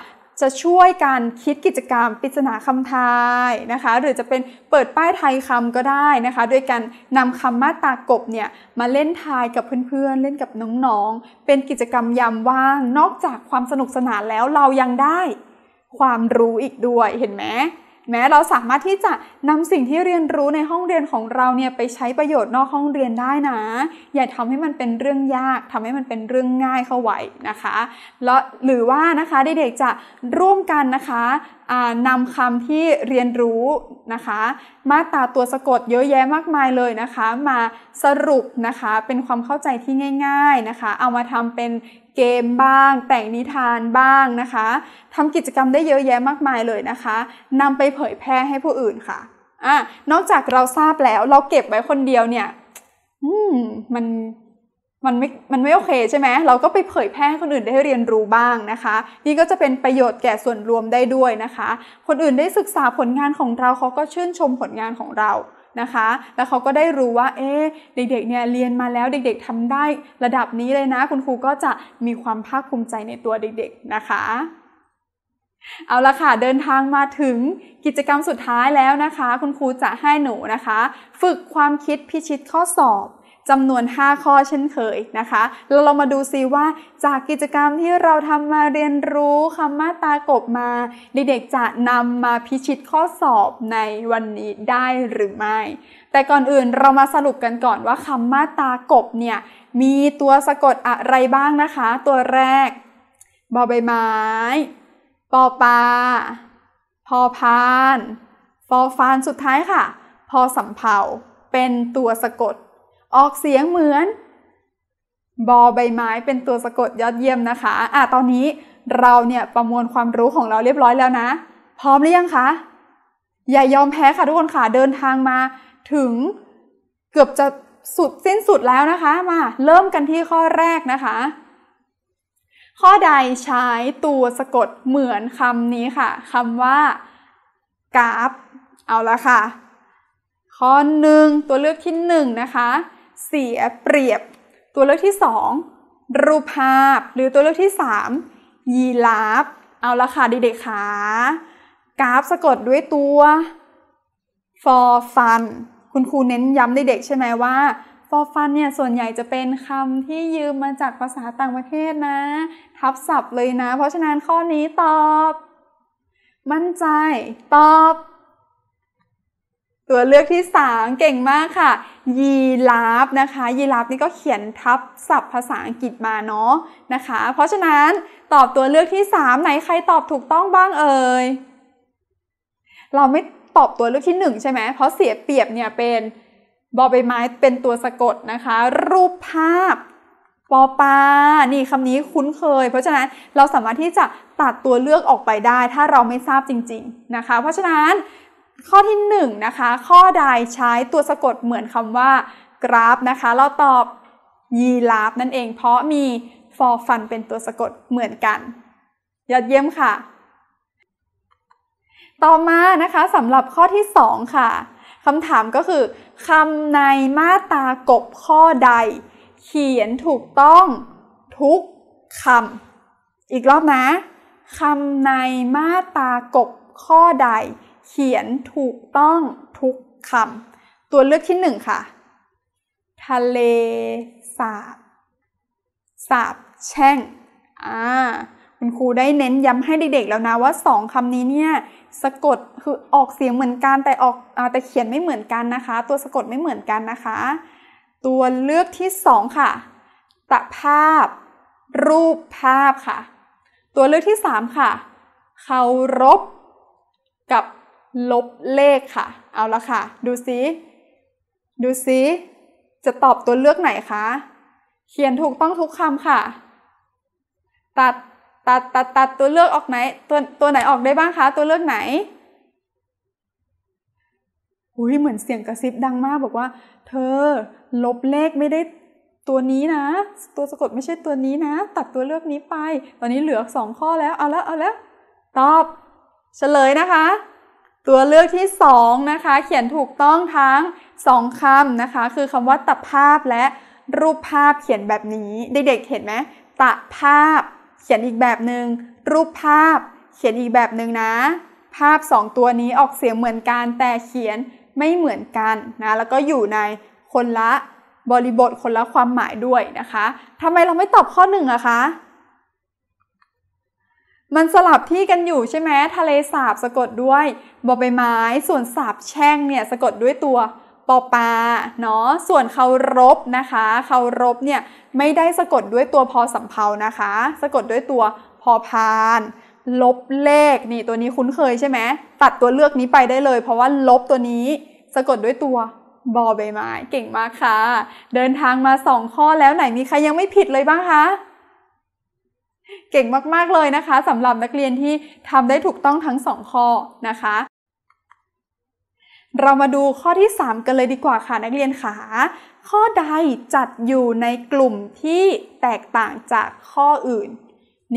จะช่วยการคิดกิจกรรมปริศนาคำทายนะคะ หรือจะเป็นเปิดป้ายไทยคำก็ได้นะคะโดยการนำคำมาตากบเนี่ยมาเล่นทายกับเพื่อนๆเล่นกับน้องๆเป็นกิจกรรมยามว่างนอกจากความสนุกสนานแล้วเรายังได้ความรู้อีกด้วยเห็นไหมแม้เราสามารถที่จะนำสิ่งที่เรียนรู้ในห้องเรียนของเราเนี่ยไปใช้ประโยชน์นอกห้องเรียนได้นะอย่าทำให้มันเป็นเรื่องยาก ทำให้มันเป็นเรื่องง่ายเข้าไว้นะคะแล้วหรือว่านะคะเด็กๆจะร่วมกันนะคะนำคำที่เรียนรู้นะคะ มาตราตัวสะกดเยอะแยะมากมายเลยนะคะ มาสรุปนะคะเป็นความเข้าใจที่ง่าย ๆนะคะ เอามาทำเป็นเกมบ้าง แต่งนิทานบ้างนะคะทำกิจกรรมได้เยอะแยะมากมายเลยนะคะนำไปเผยแพร่ให้ผู้อื่นค่ะอ่ะนอกจากเราทราบแล้วเราเก็บไว้คนเดียวเนี่ย อืมมันมันไม่มันไม่โอเคใช่ไหมเราก็ไปเผยแพร่ให้คนอื่นได้เรียนรู้บ้างนะคะ นี่ก็จะเป็นประโยชน์แก่ส่วนรวมได้ด้วยนะคะ คนอื่นได้ศึกษาผลงานของเราเขาก็ชื่นชมผลงานของเรานะคะ แล้วเขาก็ได้รู้ว่า เอ๊เด็กๆ เนี่ย เรียนมาแล้วเด็กๆทำได้ระดับนี้เลยนะ คุณครูก็จะมีความภาคภูมิใจในตัวเด็กๆ นะคะ เอาละค่ะ เดินทางมาถึงกิจกรรมสุดท้ายแล้วนะคะ คุณครูจะให้หนูนะคะ ฝึกความคิดพิชิตข้อสอบจำนวน 5 ข้อเช่นเคยนะคะ แล้วเรามาดูซิว่าจากกิจกรรมที่เราทำมาเรียนรู้คำมาตากบมาเด็กๆจะนำมาพิชิตข้อสอบในวันนี้ได้หรือไม่ แต่ก่อนอื่นเรามาสรุปกันก่อนว่าคำมาตากบเนี่ยมีตัวสะกดอะไรบ้างนะคะ ตัวแรกบอใบไม้ปอปลาพอพานฟอฟานสุดท้ายค่ะ พอสำเพาเป็นตัวสะกดออกเสียงเหมือน บอใบไม้เป็นตัวสะกดยอดเยี่ยมนะคะอ่ะตอนนี้เราเนี่ยประมวลความรู้ของเราเรียบร้อยแล้วนะ พร้อมหรือยังคะ อย่ายอมแพ้ค่ะทุกคนค่ะ เดินทางมา ถึงเกือบจะสุดสิ้นสุดแล้วนะคะ มา เริ่มกันที่ข้อแรกนะคะ ข้อใดใช้ตัวสะกดเหมือนคำนี้ค่ะคำว่ากราฟเอาละค่ะ ข้อหนึ่งตัวเลือกที่หนึ่งนะคะเสียเปรียบตัวเลือกที่ 2 รูปภาพหรือตัวเลือกที่ 3 ยีราฟเอาละค่ะเด็กๆค่ะกราฟสะกดด้วยตัว for fun คุณครูเน้นย้ำเด็กๆใช่ไหมว่า for fun เนี่ยส่วนใหญ่จะเป็นคำที่ยืมมาจากภาษาต่างประเทศนะ ทับศัพท์เลยนะเพราะฉะนั้นข้อนี้ตอบ มั่นใจตอบตัวเลือกที่สามเก่งมากค่ะ ยีราฟนะคะ ยีราฟนี่ก็เขียนทับศัพท์ภาษาอังกฤษมาเนาะนะคะ เพราะฉะนั้นตอบตัวเลือกที่สามไหนใครตอบถูกต้องบ้างเอ่ยเราไม่ตอบตัวเลือกที่หนึ่งใช่ไหมเพราะเสียเปรียบเนี่ยเป็นบอใบไม้ เป็นตัวสะกดนะคะ รูปภาพปอปานี่คำนี้คุ้นเคย เพราะฉะนั้นเราสามารถที่จะตัดตัวเลือกออกไปได้ถ้าเราไม่ทราบจริงๆนะคะ เพราะฉะนั้นข้อที่1นนะคะ ข้อใดใช้ตัวสะกดเหมือนคำว่า กราฟนะคะ เราตอบยีราฟนั่นเอง เพราะมีอร์ฟันเป็นตัวสะกดเหมือนกันยอดเยี่ยมค่ะ ต่อมานะคะสำหรับข้อที่2ค่ะคำถามก็คือคำในมาตากบข้อใด เขียนถูกต้องทุกคำอีกรอบนะ คำในมาตากบข้อใดเขียนถูกต้องทุกคำตัวเลือกที่หนึ่งค่ะทะเล สาบสาบแช่ง อ่า คุณครูได้เน้นย้ำให้เด็กๆแล้วนะ ว่าสองคำนี้เนี่ยสะกดคือออกเสียงเหมือนกันแต่ออกอแต่เขียนไม่เหมือนกันนะคะ ตัวสะกดไม่เหมือนกันนะคะ ตัวเลือกที่สองค่ะตะภาพ รูปภาพค่ะ ตัวเลือกที่สามค่ะ เคารพกับลบเลขค่ะ เอาละค่ะ ดูซิดูซิจะตอบตัวเลือกไหนคะเขียนถูกต้องทุกคำค่ะ ตัดตัดตัดตัดตัวเลือกออกไหน ตัวตัวไหนออกได้บ้างคะตัวเลือกไหนอุ้ยเหมือนเสียงกระซิบดังมากบอกว่า เธอ ลบเลขไม่ได้ตัวนี้นะ ตัวสะกดไม่ใช่ตัวนี้นะตัดตัวเลือกนี้ไป ตอนนี้เหลือสองข้อแล้ว เอาละเอาละตอบเฉลยนะคะตัวเลือกที่ 2 นะคะ เขียนถูกต้องทั้ง 2 คำนะคะ คือคำว่าตะภาพและรูปภาพเขียนแบบนี้เด็กๆเห็นไหม ตะภาพเขียนอีกแบบหนึง่งรูปภาพเขียนอีกแบบหนึ่งนะ ภาพ 2 ตัวนี้ออกเสียงเหมือนกันแต่เขียนไม่เหมือนกันนะแล้วก็อยู่ในคนละบริบทคนละความหมายด้วยนะคะทำไมเราไม่ตอบข้อหนึ่งอะคะมันสลับที่กันอยู่ใช่ไหมทะเลสาบสะกดด้วยบอใบไม้ ส่วนสาบแช่งเนี่ยสะกดด้วยตัวปอปาเนาะส่วนเคารพนะคะ เคารพเนี่ยไม่ได้สะกดด้วยตัวพอสำเพานะคะสะกดด้วยตัวพอพาน ลบเลขนี่ตัวนี้คุ้นเคยใช่ไหมตัดตัวเลือกนี้ไปได้เลย เพราะว่าลบตัวนี้สะกดด้วยตัวบอใบไม้เก่งมากค่ะ เดินทางมาสองข้อแล้วไหนมีใครยังไม่ผิดเลยบ้างคะเก่งมากๆ เลยนะคะสำหรับนักเรียนที่ทำได้ถูกต้องทั้งสองข้อนะคะ เรามาดูข้อที่ 3 กันเลยดีกว่าค่ะนักเรียนขาข้อใดจัดอยู่ในกลุ่มที่แตกต่างจากข้ออื่น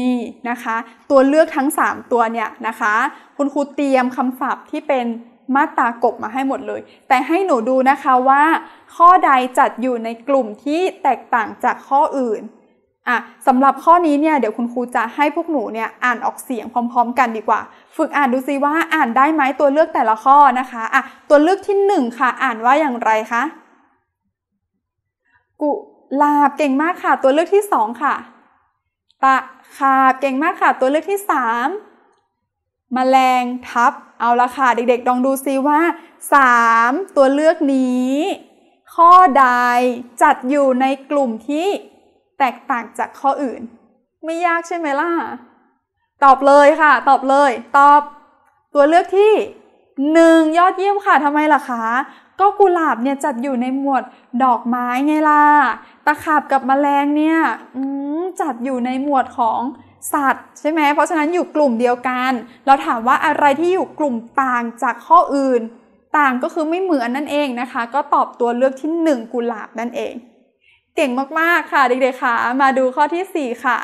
นี่ นะคะ ตัวเลือกทั้ง 3 ตัวเนี่ยนะคะ คุณครูเตรียมคำศัพท์ที่เป็นมาตากบมาให้หมดเลย แต่ให้หนูดูนะคะว่า ข้อใดจัดอยู่ในกลุ่มที่แตกต่างจากข้ออื่นอ่ะสำหรับข้อนี้เนี่ยเดี๋ยวคุณครูจะให้พวกหนูเนี่ยอ่านออกเสียงพร้อมๆ กันดีกว่า ฝึกอ่านดูซิว่าอ่านได้ไหมตัวเลือกแต่ละข้อนะคะอ่ะตัวเลือกที่หนึ่งค่ะอ่านว่าอย่างไรคะกุลาบเก่งมากค่ะตัวเลือกที่สองค่ะตะขาบเก่งมากค่ะตัวเลือกที่สามแมลงทับเอาละค่ะเด็กๆลองดูซิว่า สามตัวเลือกนี้ ข้อใดจัดอยู่ในกลุ่มที่แตกต่างจากข้ออื่น ไม่ยากใช่ไหมล่ะตอบเลยค่ะ ตอบเลยตอบ ตัวเลือกที่หนึ่งยอดเยี่ยมค่ะทำไมล่ะคะก็กุหลาบเนี่ยจัดอยู่ในหมวดดอกไม้ ไงล่ะตะขาบ กับมแมลงเนี่ยจัดอยู่ในหมวดของสัตว์ใช่ไหมเพราะฉะนั้นอยู่กลุ่มเดียวกัน เราถามว่าอะไรที่อยู่กลุ่มต่างจากข้ออื่น ต่างก็คือไม่เหมือนนั่นเองนะคะ ก็ตอบตัวเลือกที่ 1 กุหลาบนั่นเองเก่งมาก ๆ ค่ะเด็กๆค่ะมาดูข้อที่ 4 ค่ะ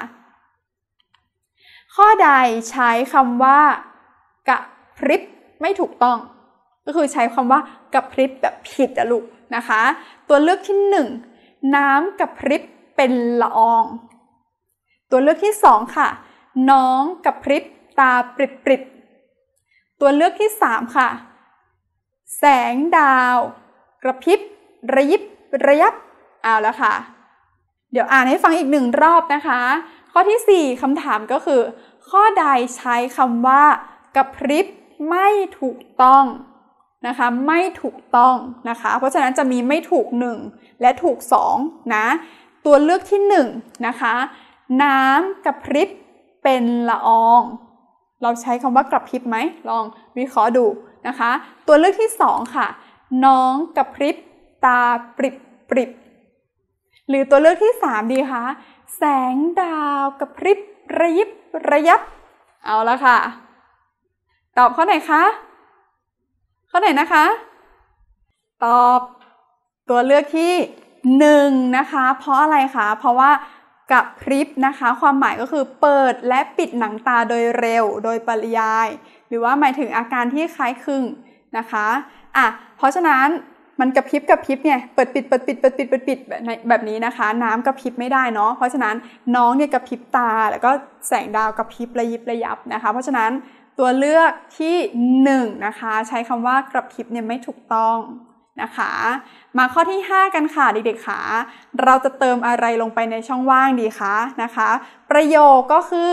ข้อใดใช้คำว่า กระพริบไม่ถูกต้อง ก็คือใช้คำว่ากระพริบแบบผิดอะลูกนะคะ ตัวเลือกที่1น้ำกระพริบเป็นละออง ตัวเลือกที่2ค่ะ น้องกระพริบตาปริบปริบตัวเลือกที่3ค่ะ แสงดาว กระพริบระยิบระยับเอาแล้วค่ะ เดี๋ยวอ่านให้ฟังอีกหนึ่งรอบนะคะ ข้อที่ 4 คำถามก็คือ ข้อใดใช้คำว่ากระพริบไม่ถูกต้องนะคะ ไม่ถูกต้องนะคะ เพราะฉะนั้นจะมีไม่ถูก 1 และถูก2นะ ตัวเลือกที่ 1นะคะน้ำกระพริบเป็นละออง เราใช้คำว่ากระพริบไหม ลองวิเคราะห์ดูนะคะ ตัวเลือกที่2ค่ะน้องกระพริบตาปริบปริบหรือตัวเลือกที่3ดีคะแสงดาวกระพริบระยิบระยับ เอาละค่ะ ตอบข้อไหนคะข้อไหนนะคะ ตอบตัวเลือกที่1นะคะ เพราะอะไรคะเพราะว่ากับพริบนะคะ ความหมายก็คือเปิดและปิดหนังตาโดยเร็วโดยปริยาย หรือว่าหมายถึงอาการที่คล้ายคลึงนะคะอ่ะเพราะฉะนั้นมันกระพริบกระพริบเนี่ยเปิดปิดเปิดปิดเปิดปิดเปิดปิดแบบนี้นะคะ น้ำกระพริบไม่ได้เนาะเพราะฉะนั้นน้องเนี่ยกระพริบตาแล้วก็แสงดาวกระพริบระยิบระยับนะคะ เพราะฉะนั้นตัวเลือกที่ 1 นะคะใช้คำว่ากระพริบเนี่ยไม่ถูกต้องนะคะ มาข้อที่ 5 กันค่ะเด็กๆค่ะเราจะเติมอะไรลงไปในช่องว่างดีคะนะคะ ประโยคก็คือ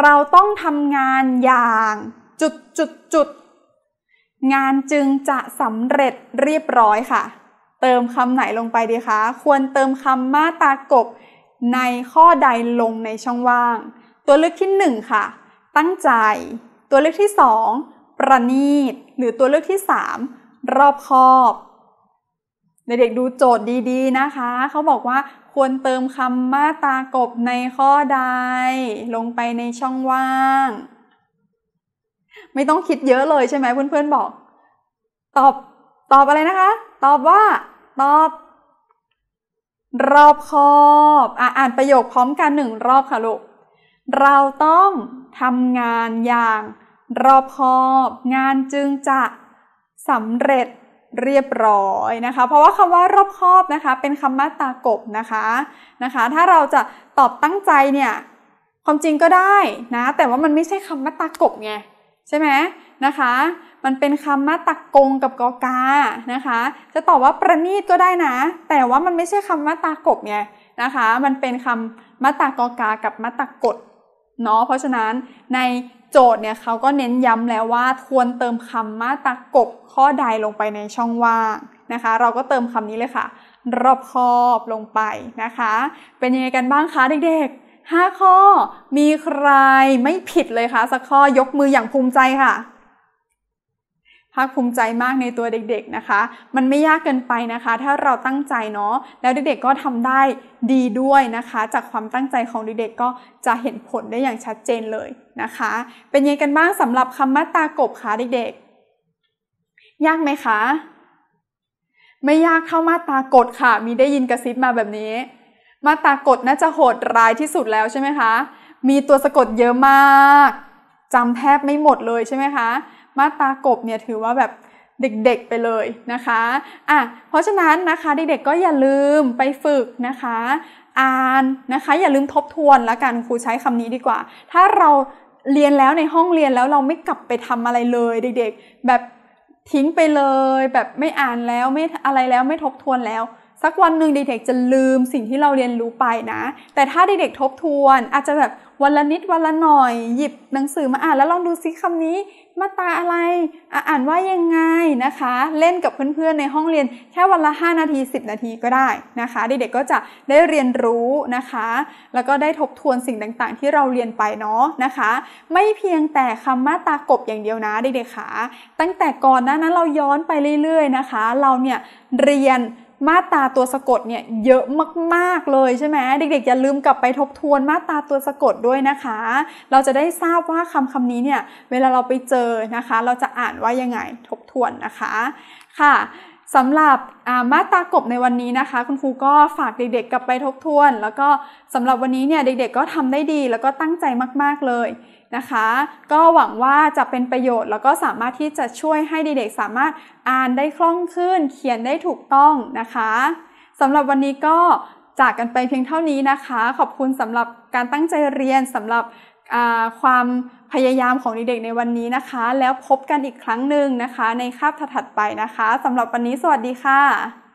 เราต้องทำงานอย่างจุดจุดจุดงานจึงจะสำเร็จเรียบร้อยค่ะ เติมคำไหนลงไปดีคะ ควรเติมคำมาตากบ ในข้อใดลงในช่องว่าง ตัวเลือกที่ 1 ค่ะ ตั้งใจ ตัวเลือกที่ 2 ประณีต หรือตัวเลือกที่ 3 รอบคอบในเด็กดูโจทย์ดีๆนะคะ เขาบอกว่า ควรเติมคำมาตากบในข้อใด ลงไปในช่องว่างไม่ต้องคิดเยอะเลยใช่ไหมเพื่อนๆบอก ตอบตอบอะไรนะคะ ตอบว่าตอบ รอบคอบ อ่อ่านประโยคพร้อมกันหนึ่งรอบค่ะลูกเราต้องทำงานอย่างรอบคอบงานจึงจะสำเร็จเรียบร้อยนะคะ เพราะว่าคำว่ารอบคอบนะคะ เป็นคำมาตากบนะคะนะคะ ถ้าเราจะตอบตั้งใจเนี่ย ความจริงก็ได้นะ แต่ว่ามันไม่ใช่คำมาตากบไงใช่ไหมนะคะมันเป็นคำมาตักกงกับกอกา นะคะ จะตอบว่าประณีตก็ได้นะ แต่ว่ามันไม่ใช่คำมาตากบไงนะคะ มันเป็นคำมาตากอกากับมาตากดเนาะเพราะฉะนั้นในโจทย์เนี่ยเขาก็เน้นย้ำแล้วว่าควรเติมคำมาตากบข้อใดลงไปในช่องว่างนะคะ เราก็เติมคำนี้เลยค่ะ รอบคอบลงไปนะคะ เป็นยังไงกันบ้างคะเด็ก ๆ5ข้อมีใครไม่ผิดเลยคะสักข้อยกมืออย่างภูมิใจค่ะภาคภูมิใจมากในตัวเด็ก ๆนะคะ มันไม่ยากเกินไปนะคะ ถ้าเราตั้งใจเนาะแล้วเด็กๆก็ทำได้ดีด้วยนะคะ จากความตั้งใจของเด็กๆก็จะเห็นผลได้อย่างชัดเจนเลยนะคะ เป็นยังกันบ้างสำหรับคำมาตากบคะเด็กๆ ยากไหมคะ ไม่ยากเข้ามาตากดค่ะ มีได้ยินกระซิบมาแบบนี้มาตากดน่าจะโหดร้ายที่สุดแล้วใช่ไหมคะ มีตัวสะกดเยอะมาก จำแทบไม่หมดเลยใช่ไหมคะ มาตากบเนี่ยถือว่าแบบเด็กๆไปเลยนะคะ อ่ะ เพราะฉะนั้นนะคะเด็กๆก็อย่าลืมไปฝึกนะคะ อ่านนะคะ อย่าลืมทบทวนละกันครูใช้คำนี้ดีกว่า ถ้าเราเรียนแล้วในห้องเรียนแล้วเราไม่กลับไปทำอะไรเลยเด็กๆ แบบทิ้งไปเลย แบบไม่อ่านแล้วไม่อะไรแล้วไม่ทบทวนแล้วสักวันหนึ่งเด็กๆจะลืมสิ่งที่เราเรียนรู้ไปนะ แต่ถ้าเด็กๆทบทวนอาจจะแบบวันละนิดวันละหน่อยหยิบหนังสือมาอ่านแล้วลองดูซิคำนี้มาตาอะไรอ่านว่ายังไงนะคะ เล่นกับเพื่อนๆในห้องเรียนแค่วันละ5นาที 10 นาทีก็ได้นะคะเด็กๆก็จะได้เรียนรู้นะคะ แล้วก็ได้ทบทวนสิ่งต่างๆ ที่เราเรียนไปเนาะนะคะ ไม่เพียงแต่คำมาตากบอย่างเดียวนะเด็กๆคะตั้งแต่ก่อนหน้านั้นเราย้อนไปเรื่อยๆ นะคะ เราเนี่ยเรียนมาตาตัวสะกดเนี่ยเยอะมากๆเลยใช่ไหมเด็กๆอย่าลืมกลับไปทบทวน มาตาตัวสะกดด้วยนะคะ เราจะได้ทราบว่าคำคำนี้เนี่ยเวลาเราไปเจอนะคะ เราจะอ่านว่ายังไงทบทวนนะคะค่ะสำหรับมาตากบในวันนี้นะคะ คุณครูก็ฝากเด็กๆกลับไปทบทวน แล้วก็สำหรับวันนี้เนี่ยเด็กๆก็ทำได้ดีแล้วก็ตั้งใจมากๆเลยนะคะก็หวังว่าจะเป็นประโยชน์แล้วก็สามารถที่จะช่วยให้เด็กๆสามารถอ่านได้คล่องขึ้น เขียนได้ถูกต้องนะคะสำหรับวันนี้ก็จากกันไปเพียงเท่านี้นะคะ ขอบคุณสำหรับการตั้งใจเรียนสำหรับความพยายามของเด็กๆในวันนี้นะคะ แล้วพบกันอีกครั้งหนึ่งนะคะ ในคาบถัดไปนะคะสำหรับวันนี้สวัสดีค่ะ